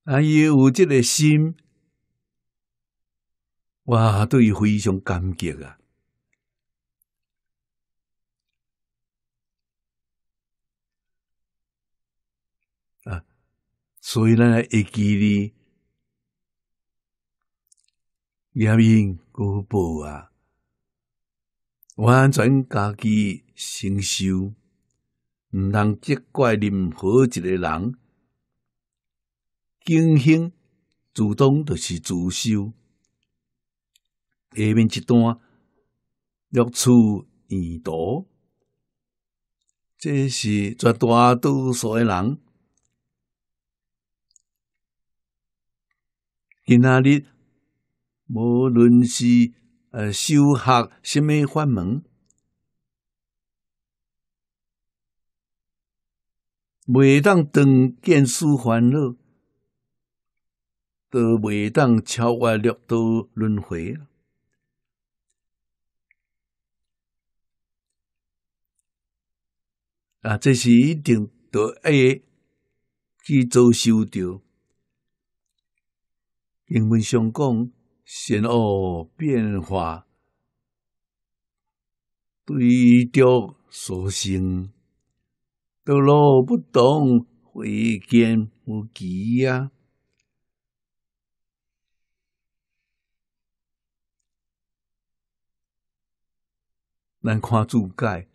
啊，伊有即个心，我对伊非常感激啊！啊，所以咱来记哩念念古报啊，完全家己承受，毋通责怪任何一个人。警醒，主动就是自修。下面一段，六处异道，这是绝大多数的人。今仔日，无论是呃修学什么法门，未当断见思烦恼。都未当超越六道轮回啊！这是一定都要去作修掉。英文上讲善恶变化，对著所行，道路不同，会见无极呀。咱看注解，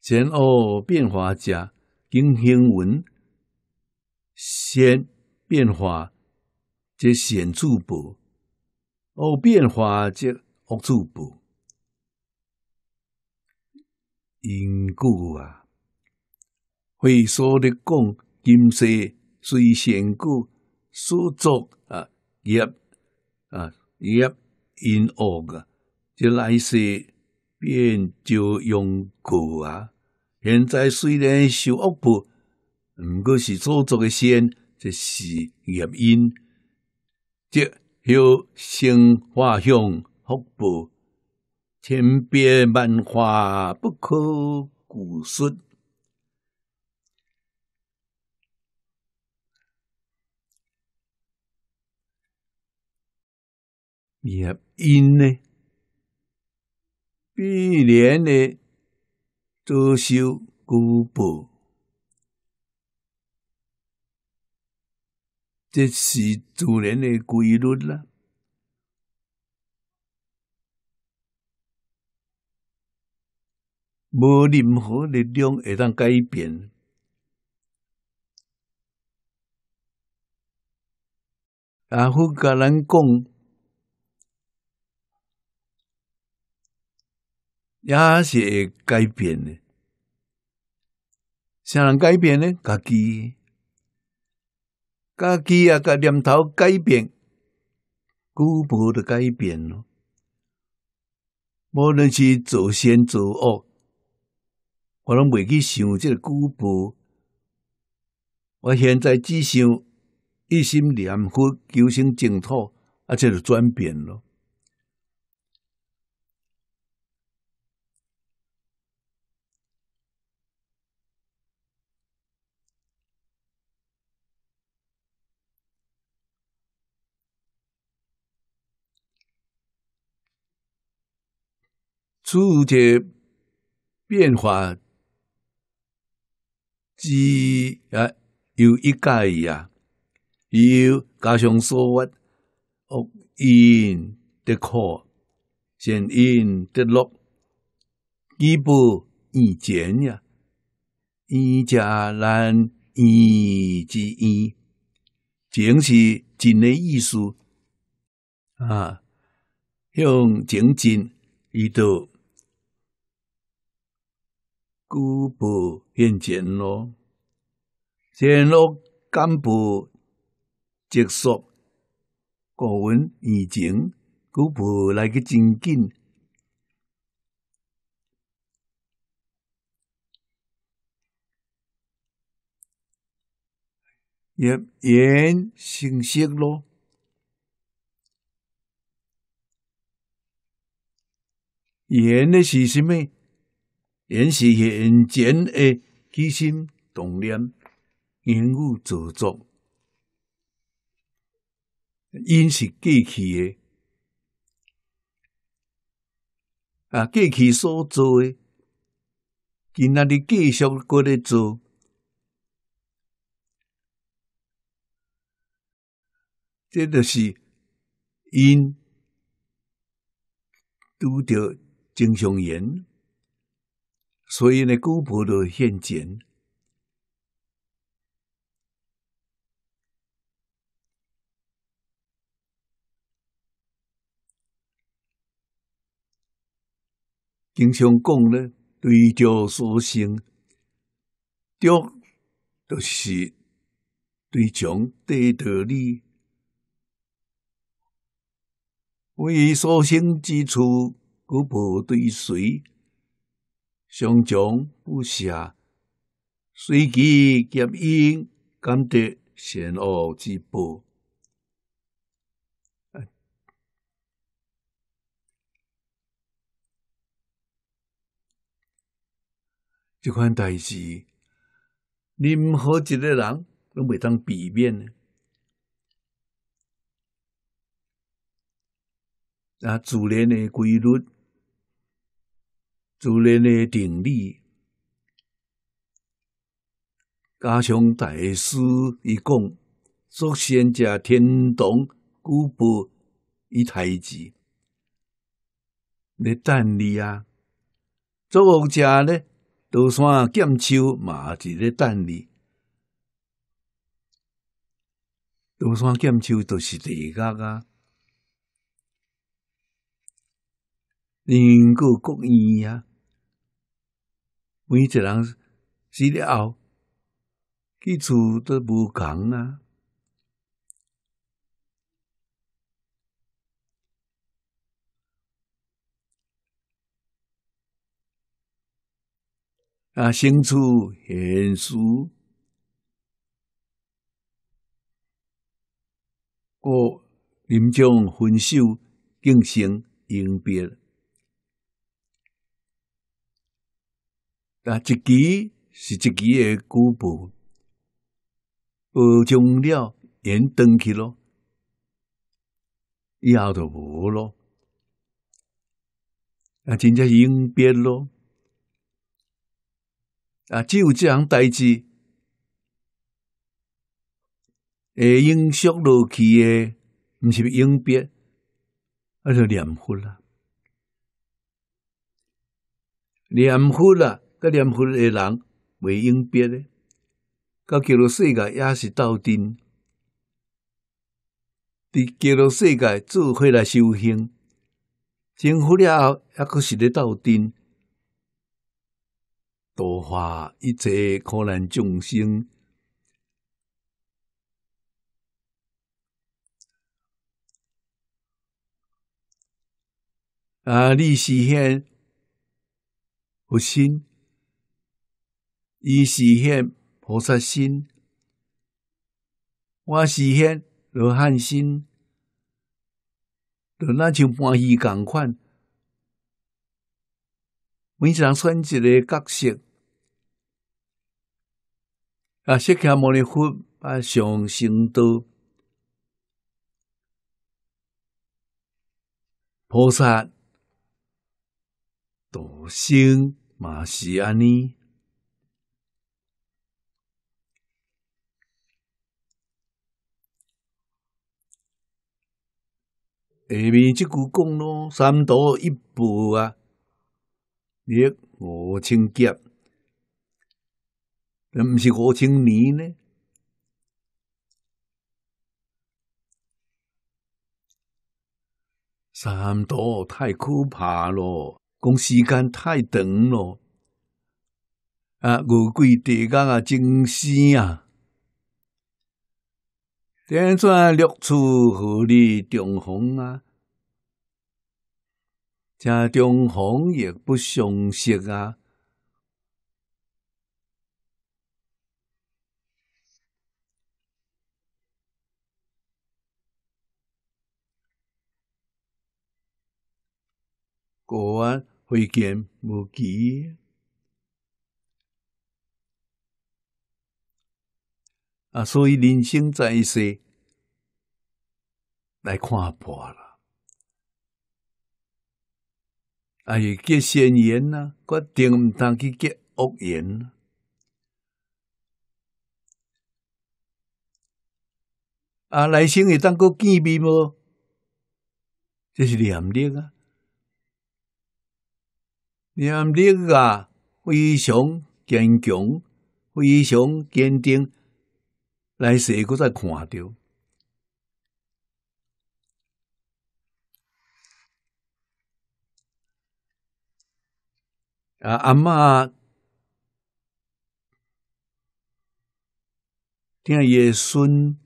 前后变化者，经行文先变化即显注补，后变化即恶注补，因果啊！会所的讲，今世虽显故所作啊业啊业因恶啊，即来世。便就用固啊！现在虽然受恶报，毋过是做作诶先，即是业因。这有生化向福报，千变万化不可估说，业因呢？必然的遭受枯报。这是自然的规律啦，无任何力量会当改变。阿夫甲咱讲，也是会改变的，人改变呢？家己，家己啊，个念头改变，古步的改变咯。无论是做善做恶，我拢袂去想即个古步。我现在只想一心念佛，求生净土，啊，这就转变咯。诸个变化，只啊有一概呀，有加上所物屋因的苦，现因的乐，一步一见呀，一加难一之一，正是真的意思啊，用真进一道。古部先前路，先路干部结束高温疫情，古部来去真紧，也演信息咯，演的是什么？因是现前的起心动念，言语造作，因是过去的啊，过去所做的，今仔日继续过来做，这就是因，拄着正常人所以呢，古婆就现前，经常讲呢，对著所生，对就是对从对道理，为所生之处，古婆对随。相长不息，随机应变，感得善恶之报。这款代志，任何一个人拢未当避免呢。啊，自然的规律。自然的定理，加上大师伊讲，祖先加天堂古布伊太极，你等你啊！作家咧，高山剑秋嘛，是咧等你。高山剑秋都是作家啊，能够国语啊。每一人死了后，去处都无同啊！啊，生处现世，故临终分手，更生永别。啊，一期是一期诶古布，而将了延登去咯，以后就无咯。啊，真正是永别咯。啊，只有这样代志，会永续落去诶，毋是永别，啊，就念佛啦，念佛啦。甲念佛诶人，袂应变咧。甲极乐世界也是斗阵。伫极乐世界做回来修行，成佛了后，抑阁是咧斗阵，度化一切苦难众生。啊，你是现佛心。伊实现菩萨心，我实现罗汉心，都那就欢喜共款。每一人选一个角色，啊，释迦牟尼佛啊，上身都菩萨，道生嘛是安尼。下面即句讲咯，三多一暴啊，五五千年，那毋是五千年呢？三多太可怕咯，讲时间太长咯，啊！五鬼地加啊，真死啊！辗转六处，何以重逢啊？加中逢也不相识啊，过安挥剑无记。啊，所以人生在世，来看破了。哎，结善缘呐，决定唔当去结恶缘。啊，来生会当阁见面无？这是念力啊！念力啊，非常坚强，非常坚定。来，世个再看着。啊，阿嬷听爷孙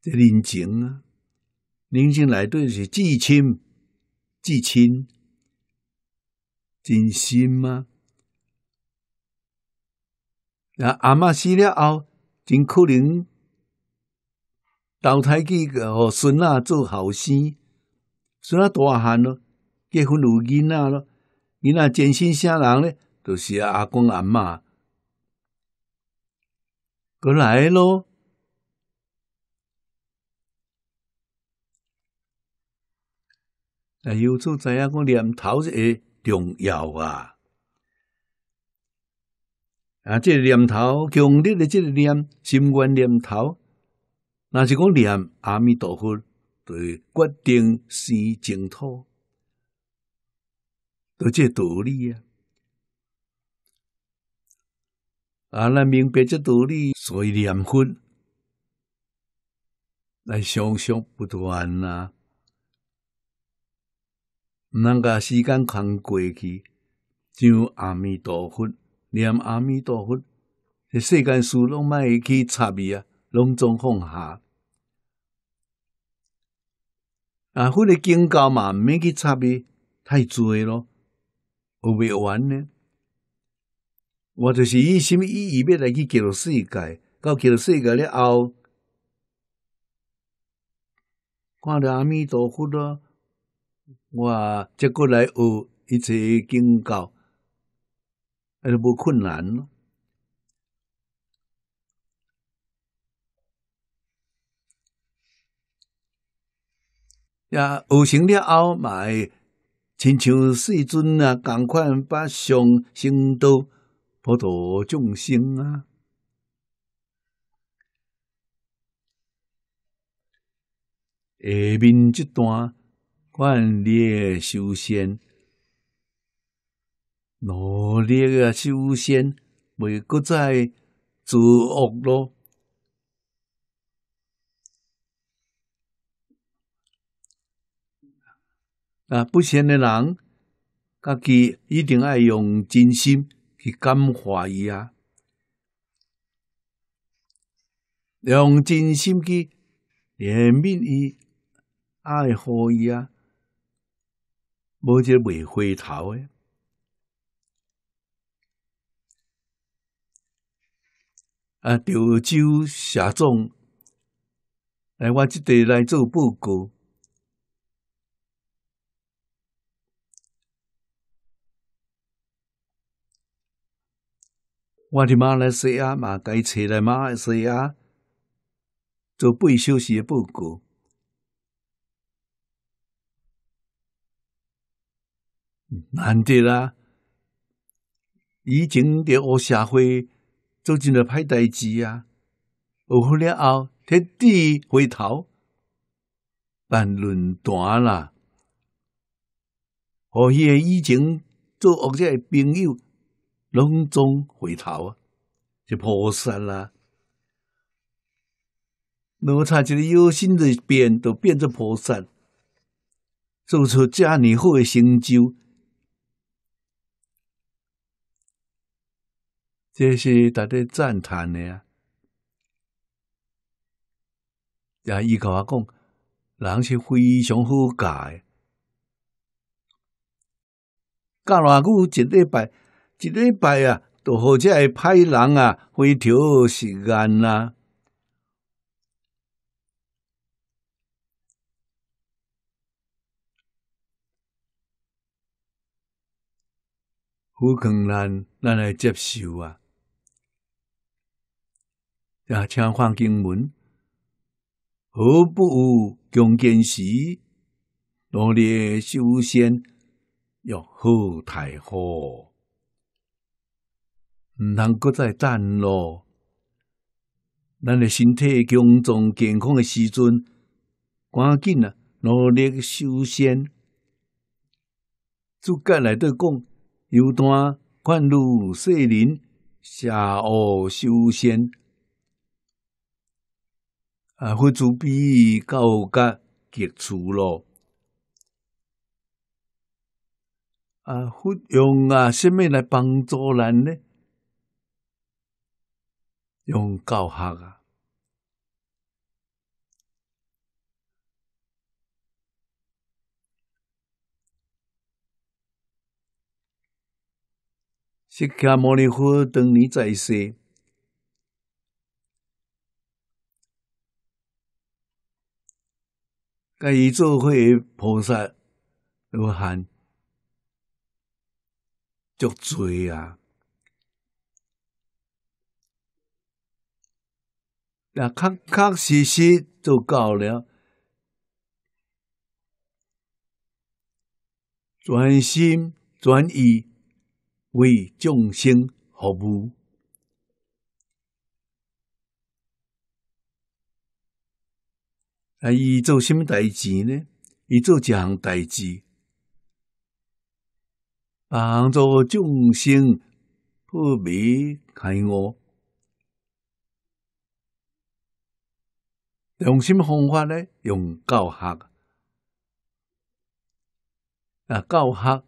这人情啊，人情来对是至亲，至亲，真心吗？阿嬷死了后，真可能投胎去给哦，孙仔做后生。孙仔大汉了，结婚有囡仔了，囡仔真心啥人咧，都是阿公阿嬷。过来咯。啊，要做知影讲念头一重要啊。啊，这念头强烈的这个念，心愿念头，那是讲念阿弥陀佛，对决定生净土，都这道理啊！啊，那明白这道理，所以念佛咱相续不断啊，那个时间看过去，就阿弥陀佛。念阿弥陀佛，这世间事拢卖去插皮啊，拢总放下啊！佛的警告嘛，毋免去插皮，太醉咯，学不完呢。我就是以什么意义要来去记世界，到记世界了后，看到阿弥陀佛咯，我接过来学一切警告。啊著无困难咯呀有成了后嘛会亲像细尊啊共款八上星斗普陀众生啊下面即段惯例修仙努力啊！首先袂搁再作恶咯。啊，不善的人，家己一定爱用真心去感化伊啊，用真心去怜悯伊、爱护伊啊，无就袂回头诶。啊！潮州社总来我即地来做报告。我伫马来西亚嘛，改找来嘛，西亚做八小时诶报告，难得啦！以前伫乌社会。做真了歹代志啊，学好了后，特地回头办论坛啦，和迄个以前做恶债的朋友拢总回头啊，是菩萨啦。哪吒一个忧心的变都变作菩萨，做出遮加好后成就。这是大家赞叹的呀！啊，伊甲我讲，人是非常好教的。教偌久一礼拜，一礼拜啊，都好只会歹人啊，会挑时间啊。不困难，咱来接受啊。请强环境何不强健时，努力修仙欲好太好，毋通搁再等咯？咱诶身体强壮健康诶时阵，赶紧啊努力修仙。竹阁来对讲，游端灌入树林，下恶修仙。啊，佛出比教甲极束咯。啊，佛用啊，什么来帮助人呢？用教学啊。释迦摩尼佛当年在世。甲伊做伙菩萨、如含足多啊！那确确实实做到了，专心专意为众生服务。啊！伊做什么代志呢？伊做一项代志，帮助众生破迷开悟，用什么方法呢？用教学啊，教学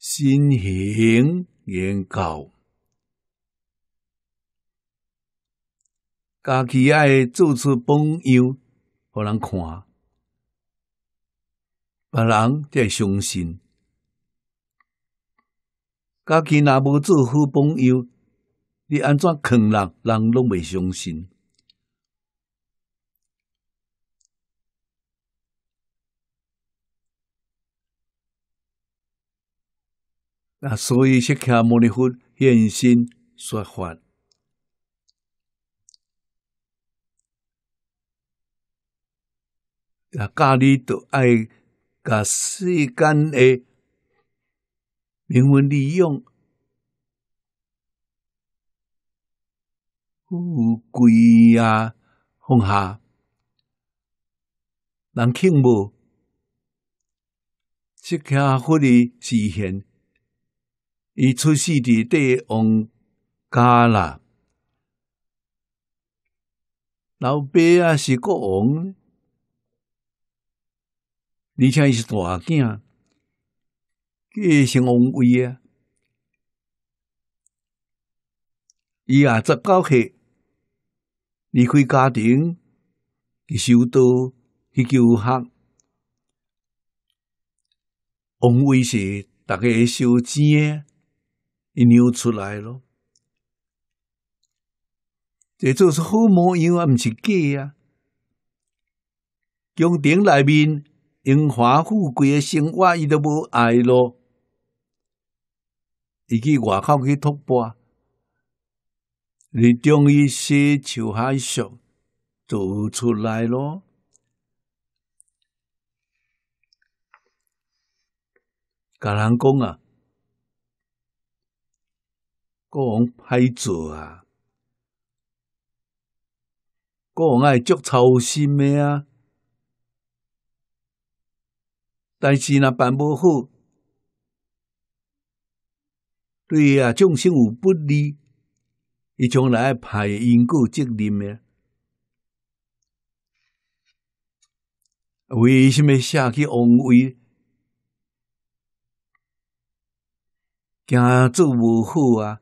先显研究。家己爱做出榜样，互人看，别人才会相信。家己若无做好榜样，你安怎坑人？人拢未相信。啊，所以，切莫念佛现身说法。那家里都爱把世间诶名文利用，富贵啊放下，人听无？即家伙的祖先，伊出世伫帝王家啦，老爸啊是国王。而且伊是大囝，继承王位啊！伊也十九岁离开家庭去修道去求学。王位是大家小姐伊扭出来咯。这就是好模样啊，毋是假啊！宫廷内面。荣华富贵诶生活，伊都无爱咯。伊去外口去偷拍，你终于石桥海雪走出来咯。甲人讲啊，国王歹做啊，国王爱足操心诶啊。但是若办无好，对啊，众生有不利，伊从来排因果责任啊，为什么下去王位，惊做无好啊？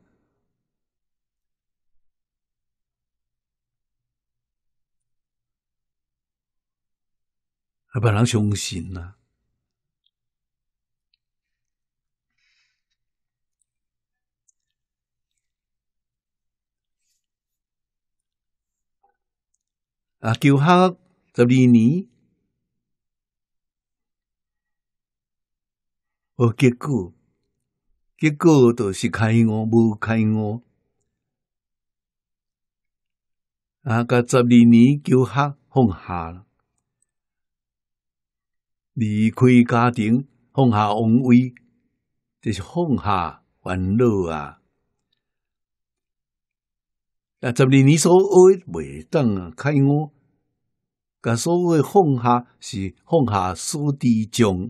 啊，别人相信啊。啊！求学十二年，哦，结果，结果就是开悟，无开悟。啊！甲十二年求学放下，离开家庭，放下王位，就是放下烦恼啊！啊，十二年所爱未当啊，开悟。甲所谓放下是放下所执著，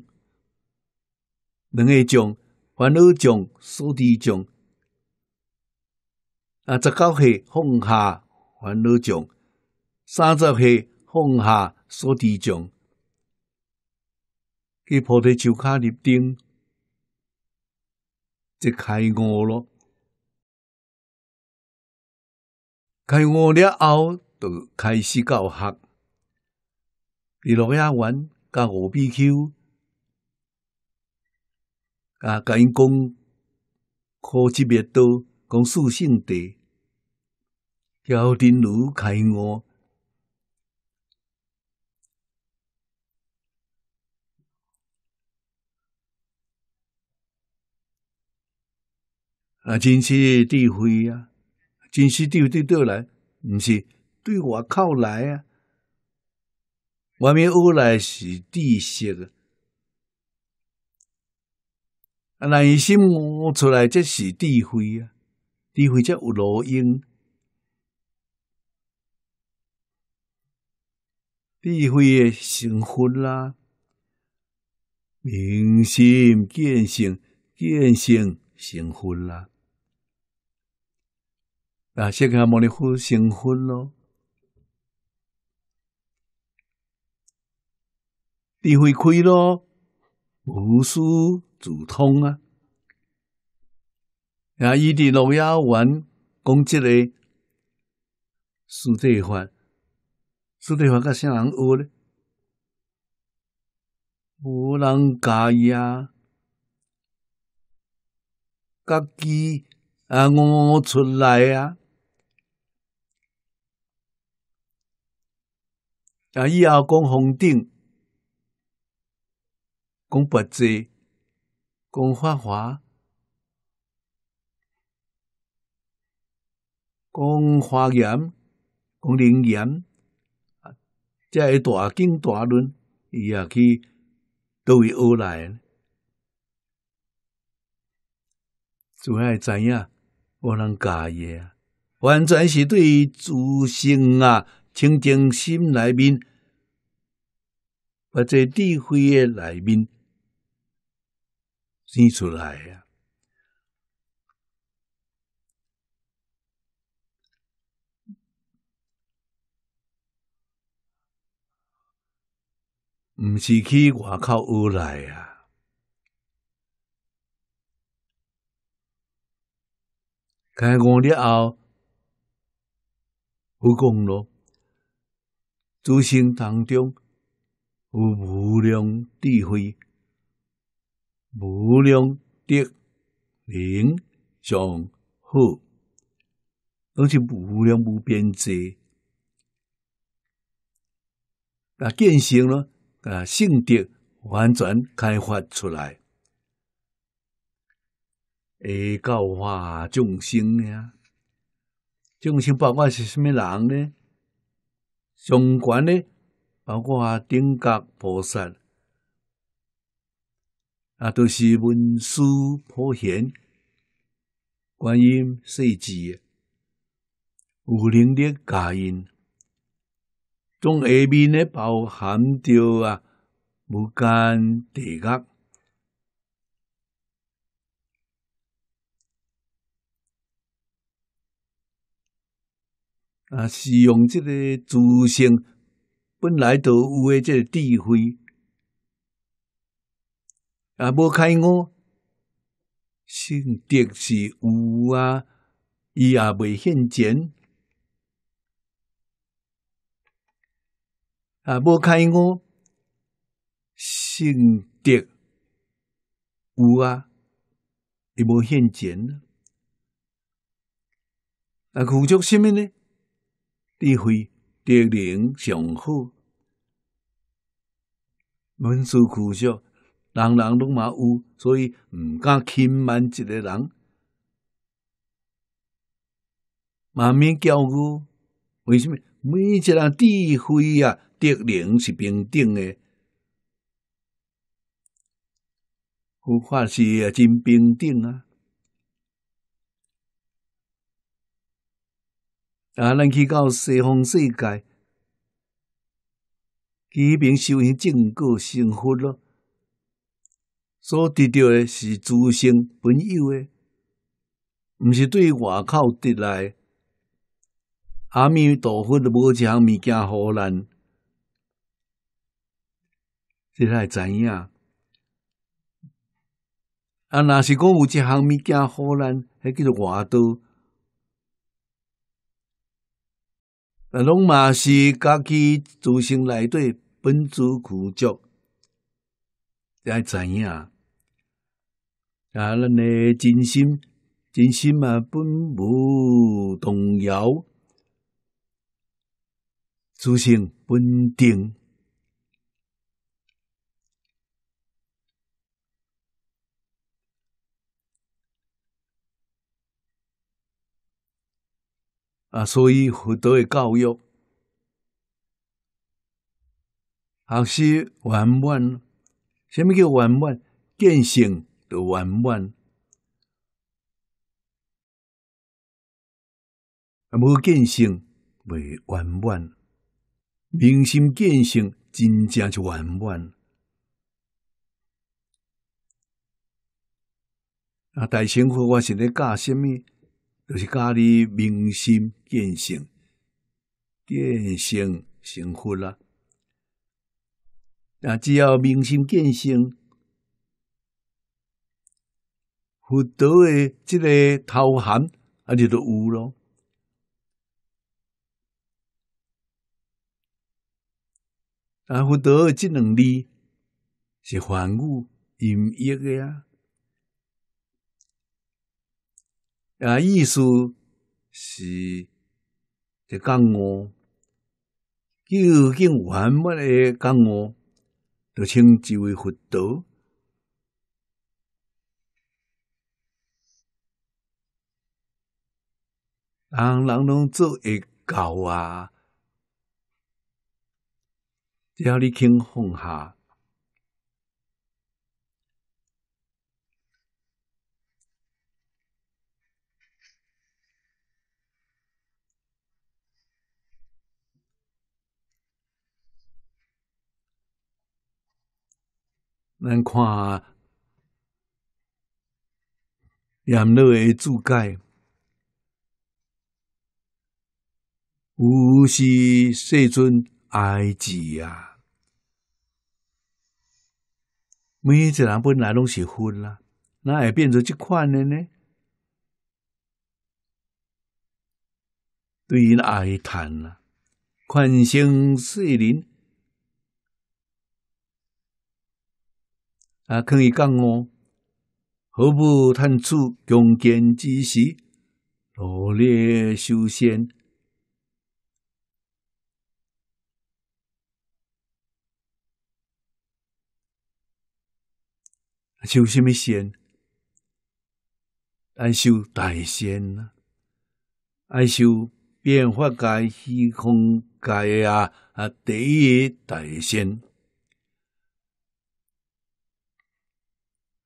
两个著、烦恼著、所执著。啊，十九岁放下烦恼著，三十岁放下所执著。给菩提手卡立定，就开悟咯。开悟了后，就开始教学。李乐亚玩加五 BQ，啊！甲因讲科技灭多，讲属性低，条丁如开我啊！真惜智慧啊！珍惜对对对来，毋是对外口来啊！外面悟来是知识，内心悟出来则是智慧啊！智慧才有路用，智慧的成分啦，明心见性，见性成分啦。啊，先看摩尼佛成分咯。智慧开咯，无师自通啊！啊，伊伫老家玩讲即个，苏铁花，苏铁花甲啥人学咧？无人教伊啊！家己啊悟出来啊！啊，以后讲风景。讲白遮，讲花华，讲花言，讲灵言，即系大经大论，伊也去都会学来。主要影样？我能伊啊，完全是对自性啊、清净心内面，或者智慧诶内面。生出来啊。不是去外口学来呀。开悟了后，讲诸当中有无量智慧。无量德名相好，都是无量无边际。那建行呢？啊，性德完全开发出来，来教化众生呀。众生包括是什么人呢？上凡呢，包括啊，顶格菩萨。啊，都是文殊、普贤、观音、世迦，有能力感应，从下面呢包含着啊无间地狱。啊是用这个诸生本来就有诶这智慧。啊，无开我，性德是有啊，伊也袂现前。啊，无开我，性德有啊，伊无现钱。啊，苦作甚物呢？智慧德能上好，文殊苦笑。人人拢嘛有，所以毋敢轻慢一个人，慢慢教育，为什么？每一人智慧啊、德能是平等的，佛法是啊，真平等啊！啊，咱去到西方世界，居民修行正果成佛咯。所得到的是自身本有的，毋是对外口得来。阿弥陀佛，无一项物件好难，这才知影。啊，若是讲有一项物件好难，迄叫做外道。啊，拢嘛是家己自身内底本主苦足，这还知影。啊，咱诶真心，真心啊，本无动摇，自性本定。啊，所以佛陀嘅教育，学习圆满，什么叫圆满？见性就圆满，啊！无见性未圆满，明心见性真正就圆满。啊！大乘佛，我是在教什么？就是教你明心见性，见性成佛啦。啊！只要明心见性。佛陀的即个头衔啊就都有咯啊佛陀的即两字是梵物音译的啊啊意思是这刚我究竟完么的刚我都称之为佛陀人人拢做会到啊，只要你肯放下，咱看严老的注解。无是世尊埃及啊！每一个人本来拢是佛啦，哪会变成这款的呢？对因哀叹啦，宽心细然啊，可以讲哦。何不探出强健之时，努力修仙。修什么仙？爱修大仙呐，爱修变化界、虚空界啊啊！第一大仙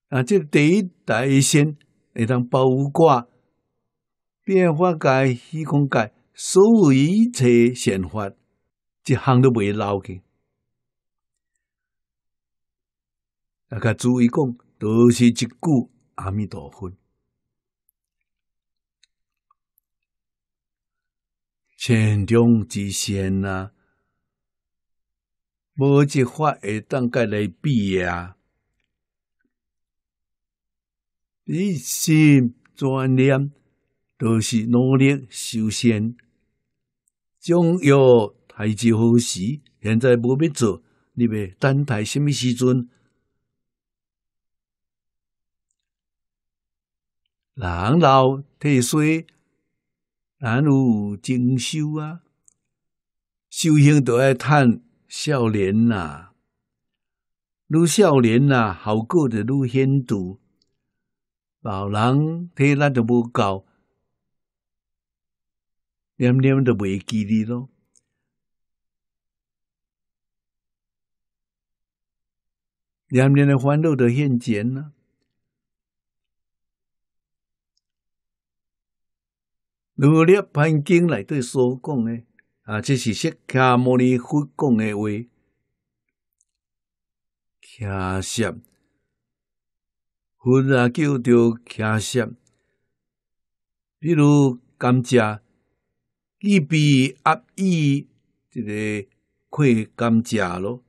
啊，这第一大仙会当包括变化界、虚空界所有一切仙法，一项都不会漏去。啊，个诸位讲。都是一句阿弥陀佛，千中之仙呐，无一法会当甲来比啊！一心专念，都是努力修仙。将有太极好时？现在不必做，你咪等待什么时阵？人老体衰，难有精修啊！修行都爱趁少年呐，愈少年呐，好过的愈仙度。老人体力都无够，念念都袂记哩咯，念念的欢乐都现减啊。如力盘经内对所讲的，啊，这是说伽摩尼夫讲的话。卡些，忽啊叫着卡些，比如甘蔗，一比压抑这个会甘蔗咯。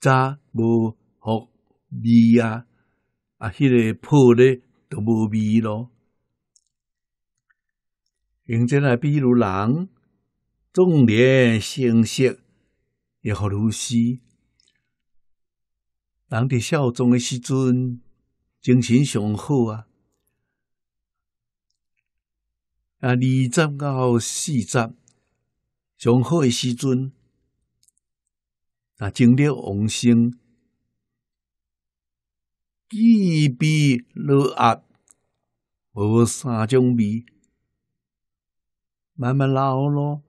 炸无好味啊！啊，迄个破咧就无味咯。用起来，比如人，重点、声色也好，如斯。人伫少壮的时阵，精神上好啊！啊，二十到四十，上好的时阵，啊，精力旺盛，气逼力压，无三种味。慢慢老咯，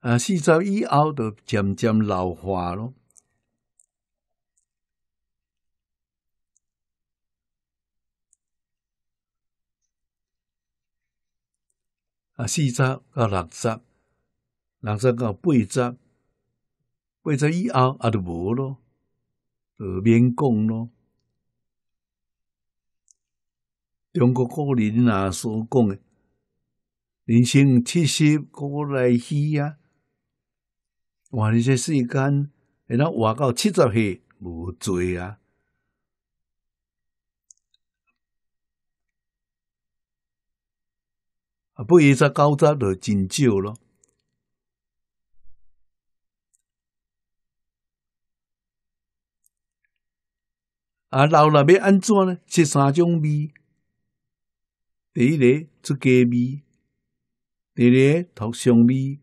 啊，四十以后就渐渐老化咯，啊，四十到六十，六十到八十，八十以后啊就无咯，就免讲咯。中国古人啊所讲的“人生七十古来稀啊，哇！你这世间，会当活到七十岁无罪啊，啊，不一十九十的真少咯。啊，老了要安怎呢？吃三种味。第一个出家味，第二个涂相味，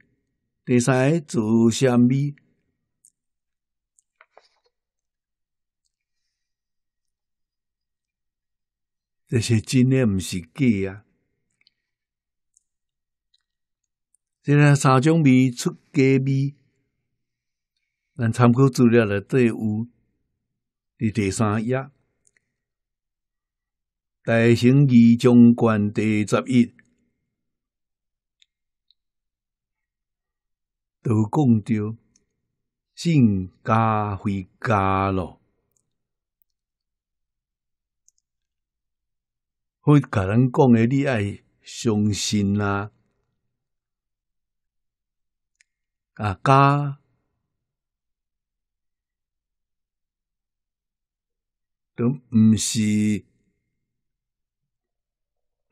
第三个做相米。这些真的毋是假啊！个三种味出家味，咱参考资料内底有，伫第三页。大乘义中卷第十一都讲到信家回家咯。或可人讲的你爱相信啦，啊家。都不是。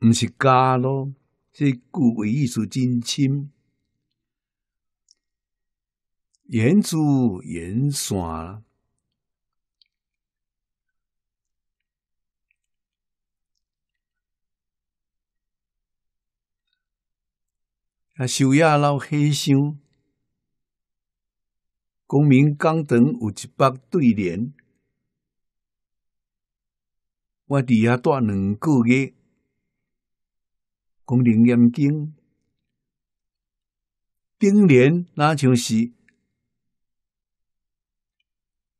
毋是家咯，是古为艺术真深，言出言善，啊，修雅老和尚，公明讲堂有一百对联，我伫遐住两个月。功能严谨，顶联那像是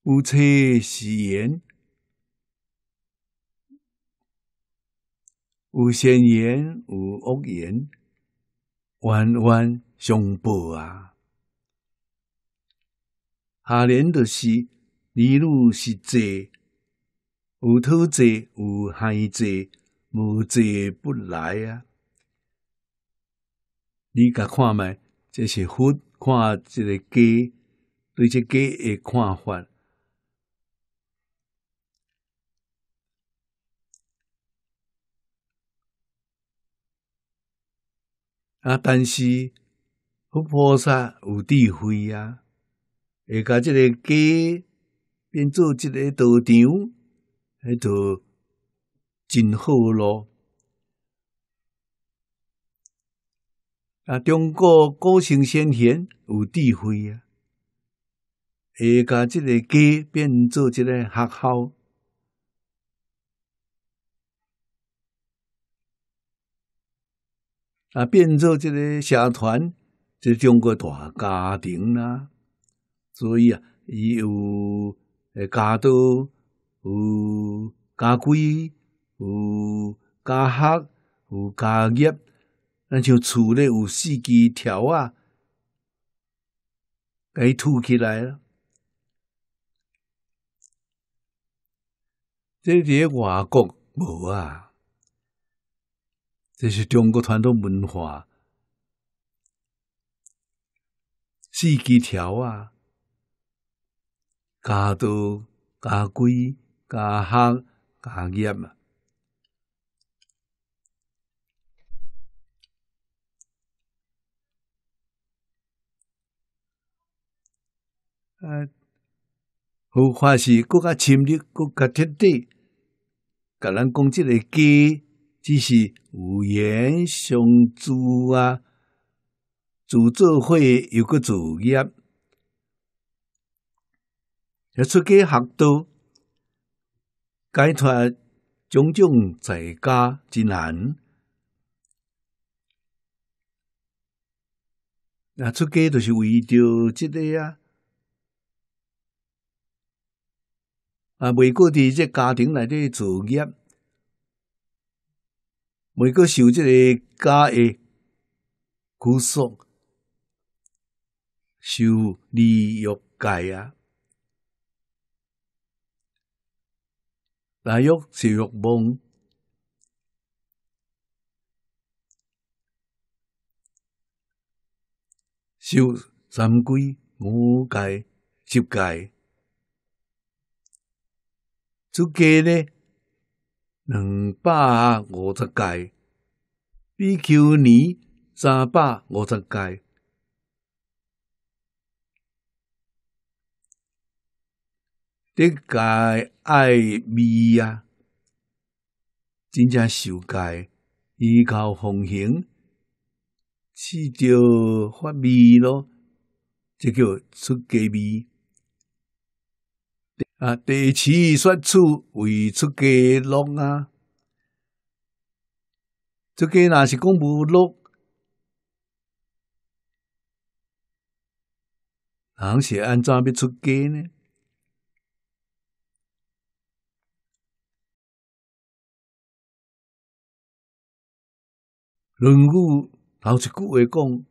有车是言，有善言，有恶言，弯弯相报啊。下联就是一路是债，有偷债，有害债，无债不来啊。你甲看觅，这是佛看即个家，对这个家的看法。啊，但是佛菩萨有智慧啊，会甲即个家变做这个道场，还做真好咯。啊，中国古圣先贤有智慧啊，会甲即个家变做一个学校，啊，变做这个社团，这中国大家庭啦。所以啊，伊有家道，有家规，有家学，有家业。咱就厝内有四枝条啊，该吐起来了。这伫外国无啊，这是中国传统文化。四枝条啊，加多、加规加行加业。嘛，啊！佛法是更加深入、更加彻底，甲咱讲即个家，只是有缘相助啊！自做会有个主业，要出家学道，解脱种种在家之难。那出家就是为着即个啊！啊，每个的这家庭内的作业，每个受这个家的鼓送，受礼乐教啊，大玉受欲望。受三规五戒十戒。出街呢，两百五十街，比求尼三百五十街，得街爱味啊！真正出街，依靠风行，吃着发味咯，这叫出街味。啊！第次说出，为出家落啊！出家那是讲无落，人是安怎要出家呢？论语头一句话讲，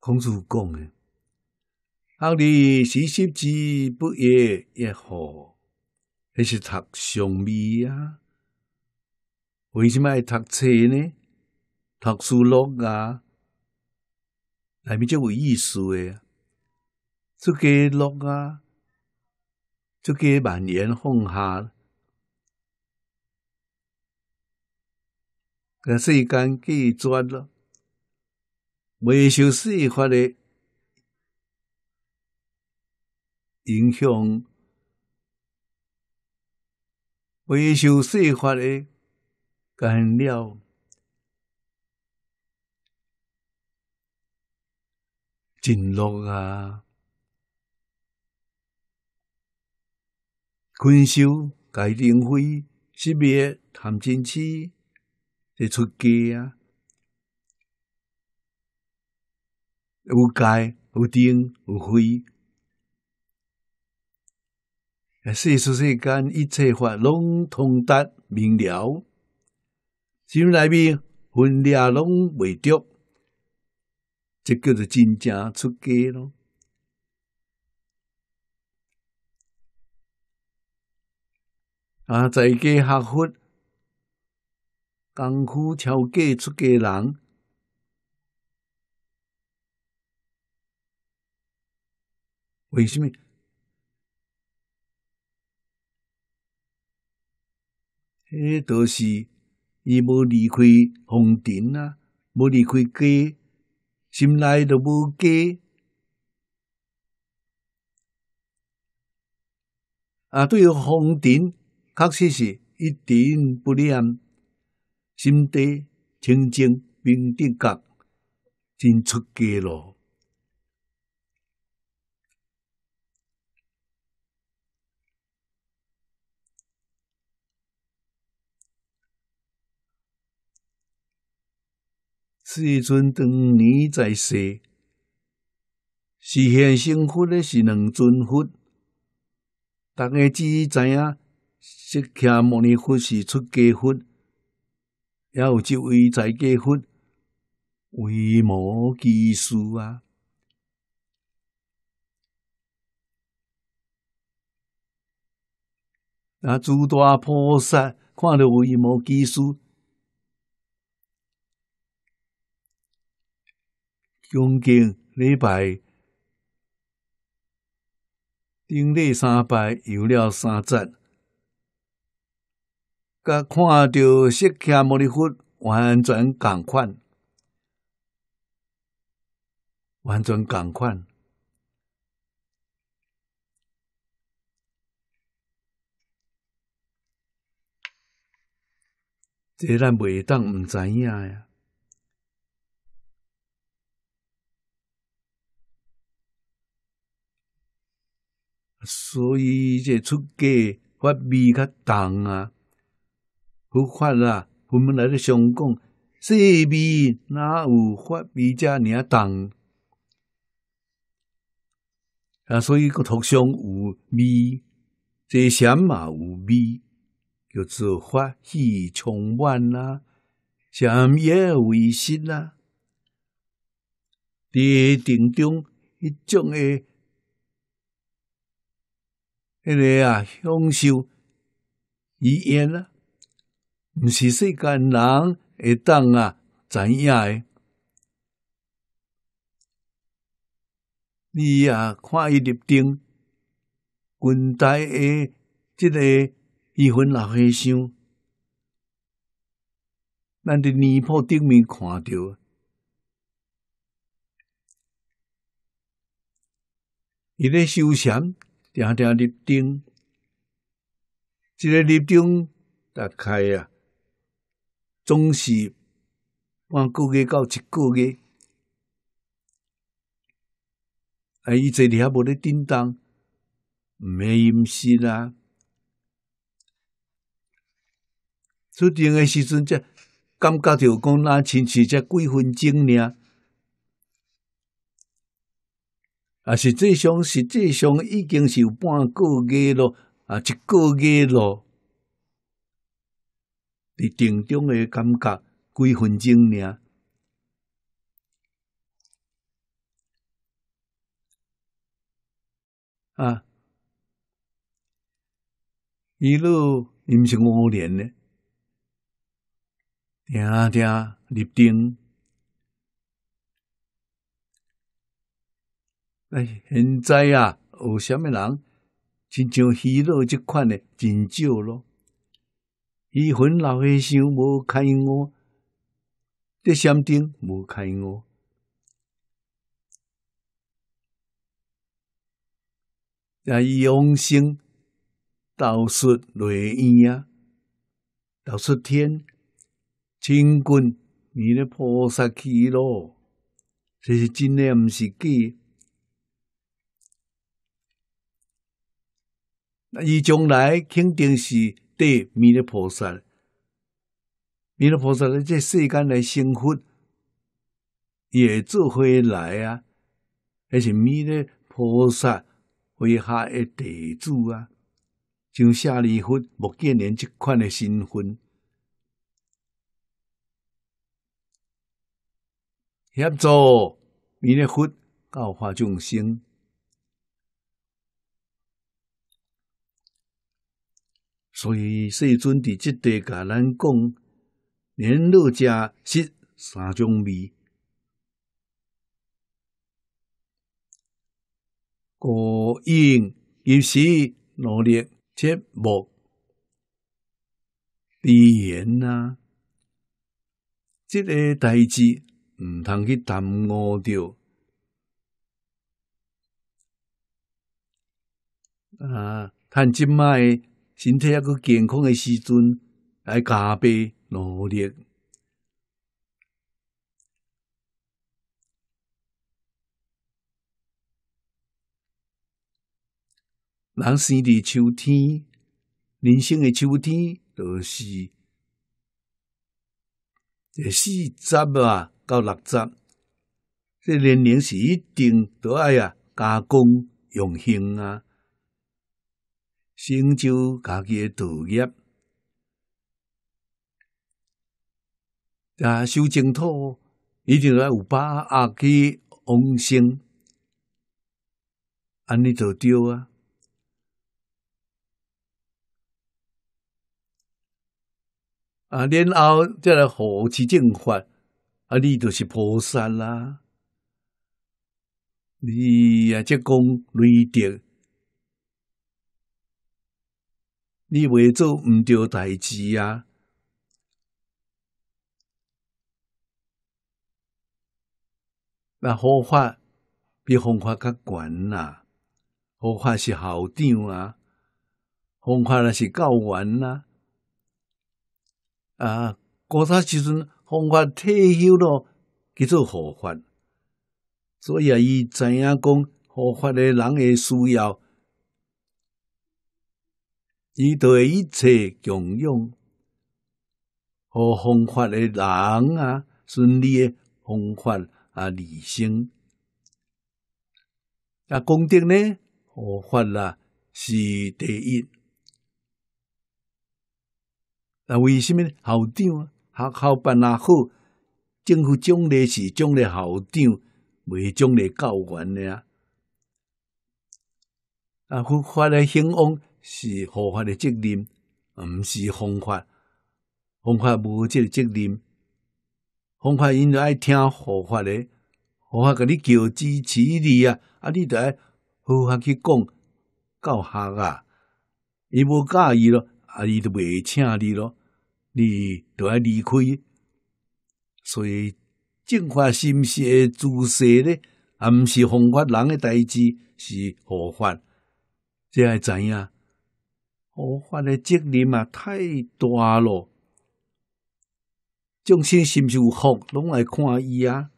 孔子讲诶。后嚟识识之不也也好，还是读上味啊？为什么爱读册呢？读书乐啊，内面真有意思诶！这个乐啊，这个万言放下，个时间给绝了，未受世法的。影响维修说法的干扰，真入啊！困修改灯灰，熄灭贪真痴，得出家啊！有盖有灯有灰。世俗世间一切法，拢通达明了，心内面分裂拢未得，这叫做真正出家咯。啊，在家学佛功夫超过出家人，为什么？迄著是伊无离开红尘啊，无离开家，心内著无家啊。对于红尘，确实是一尘不念，心底清净平定格，真出家了。世尊当年在世，实现生佛的是两尊佛，大家只知影释迦牟尼佛是出家佛，也有一位在家佛为摩尼师啊。那诸大菩萨看到维摩尼师。恭敬礼拜，顶礼三拜，游了三赞，甲看到释迦牟尼佛完全共款，完全共款，这咱袂当毋知影呀。所以这出家发味较重啊，佛法啦，我们来到香港，西味哪有发味遮尔重啊？所以个头上有味，这上嘛有味，叫做发气充满啦，上叶为实啦，啊。二顶中一种诶。迄个啊，享受遗言啊，毋是世间人会当啊，知影诶？你啊，看伊入定，近带诶，即个伊分老和尚，咱伫泥坡顶面看着。伊咧休闲。定定伫顶即个立冬大概啊总是半个月到一个月啊伊坐伫遐无伫叮当，毋免饮食啦出顶诶时阵则感觉着讲若亲像才几分钟尔啊，实际上，实际上已经是半个月咯，啊，一个月咯。伫点中诶感觉几分钟尔。啊，一路毋是五年呢，定啊立定。哎，现在啊，有什么人，亲像希乐即款的真少咯。伊老和尚无开悟，伫山顶无开悟，啊！伊用心道出雷音啊，道出天清观，弥勒菩萨去咯，这是真诶，唔是假。那伊将来肯定是对弥勒菩萨，弥勒菩萨在世间来生活，也做回来啊，而且弥勒菩萨为下一地主啊，就舍利佛目建莲这款的身份，协助弥勒佛教化众生。所以世尊伫即地甲咱讲，年老者食三种味。果因一时努力吃薄，必然啊，即个代志毋通去耽误着。啊，趁即卖。身体一个健康诶时阵来加倍努力。人生诶秋天，人生诶秋天就是第四十啊到六十，这年龄是一定都爱啊加工用心啊。成就家己诶道业，啊修净土，一定要有把握去往生，安尼就对啊。啊，然后再来护持正法，啊，你就是菩萨啦。你啊，即讲雷点。你未做毋对代志啊！那佛法比方法较悬啦，佛法是校长啊，方法若是教员啦。啊，过早时阵佛法退休咯，去做佛法，所以啊，伊知影讲佛法诶人诶需要。伊对一切共用和方法的人啊，顺利的方法啊，理性。啊，功德呢？佛法啦是第一。那为什么校长、啊，学校办啊，好，政府奖励是奖励校长，未奖励教员的啊？啊，佛法的兴旺。是佛法的责任，毋是方法。方法无这个责任，方法因著爱听佛法诶，佛法甲你叫支持你啊，啊，你著爱合法去讲教学啊。伊无教意咯，啊，伊着袂请你咯，你著爱离开。所以净化毋是会诸事咧，啊，毋是合法人诶代志，是佛法，这还知影。佛法的责任嘛太大了，众生是不是有福，拢来看伊啊？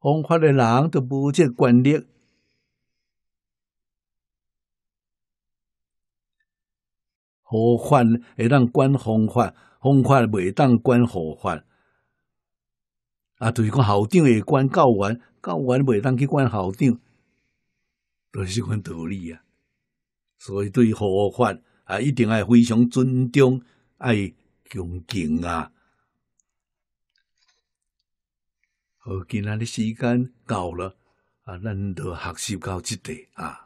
佛法的人都不接权力。佛法会当管佛法，佛法袂当管佛法。啊，就是讲校长会管教员，教员袂当去管校长，都是管道理啊。所以对佛法啊，一定爱非常尊重，爱恭敬啊。好，今仔日时间到了啊，咱就学习到即底啊。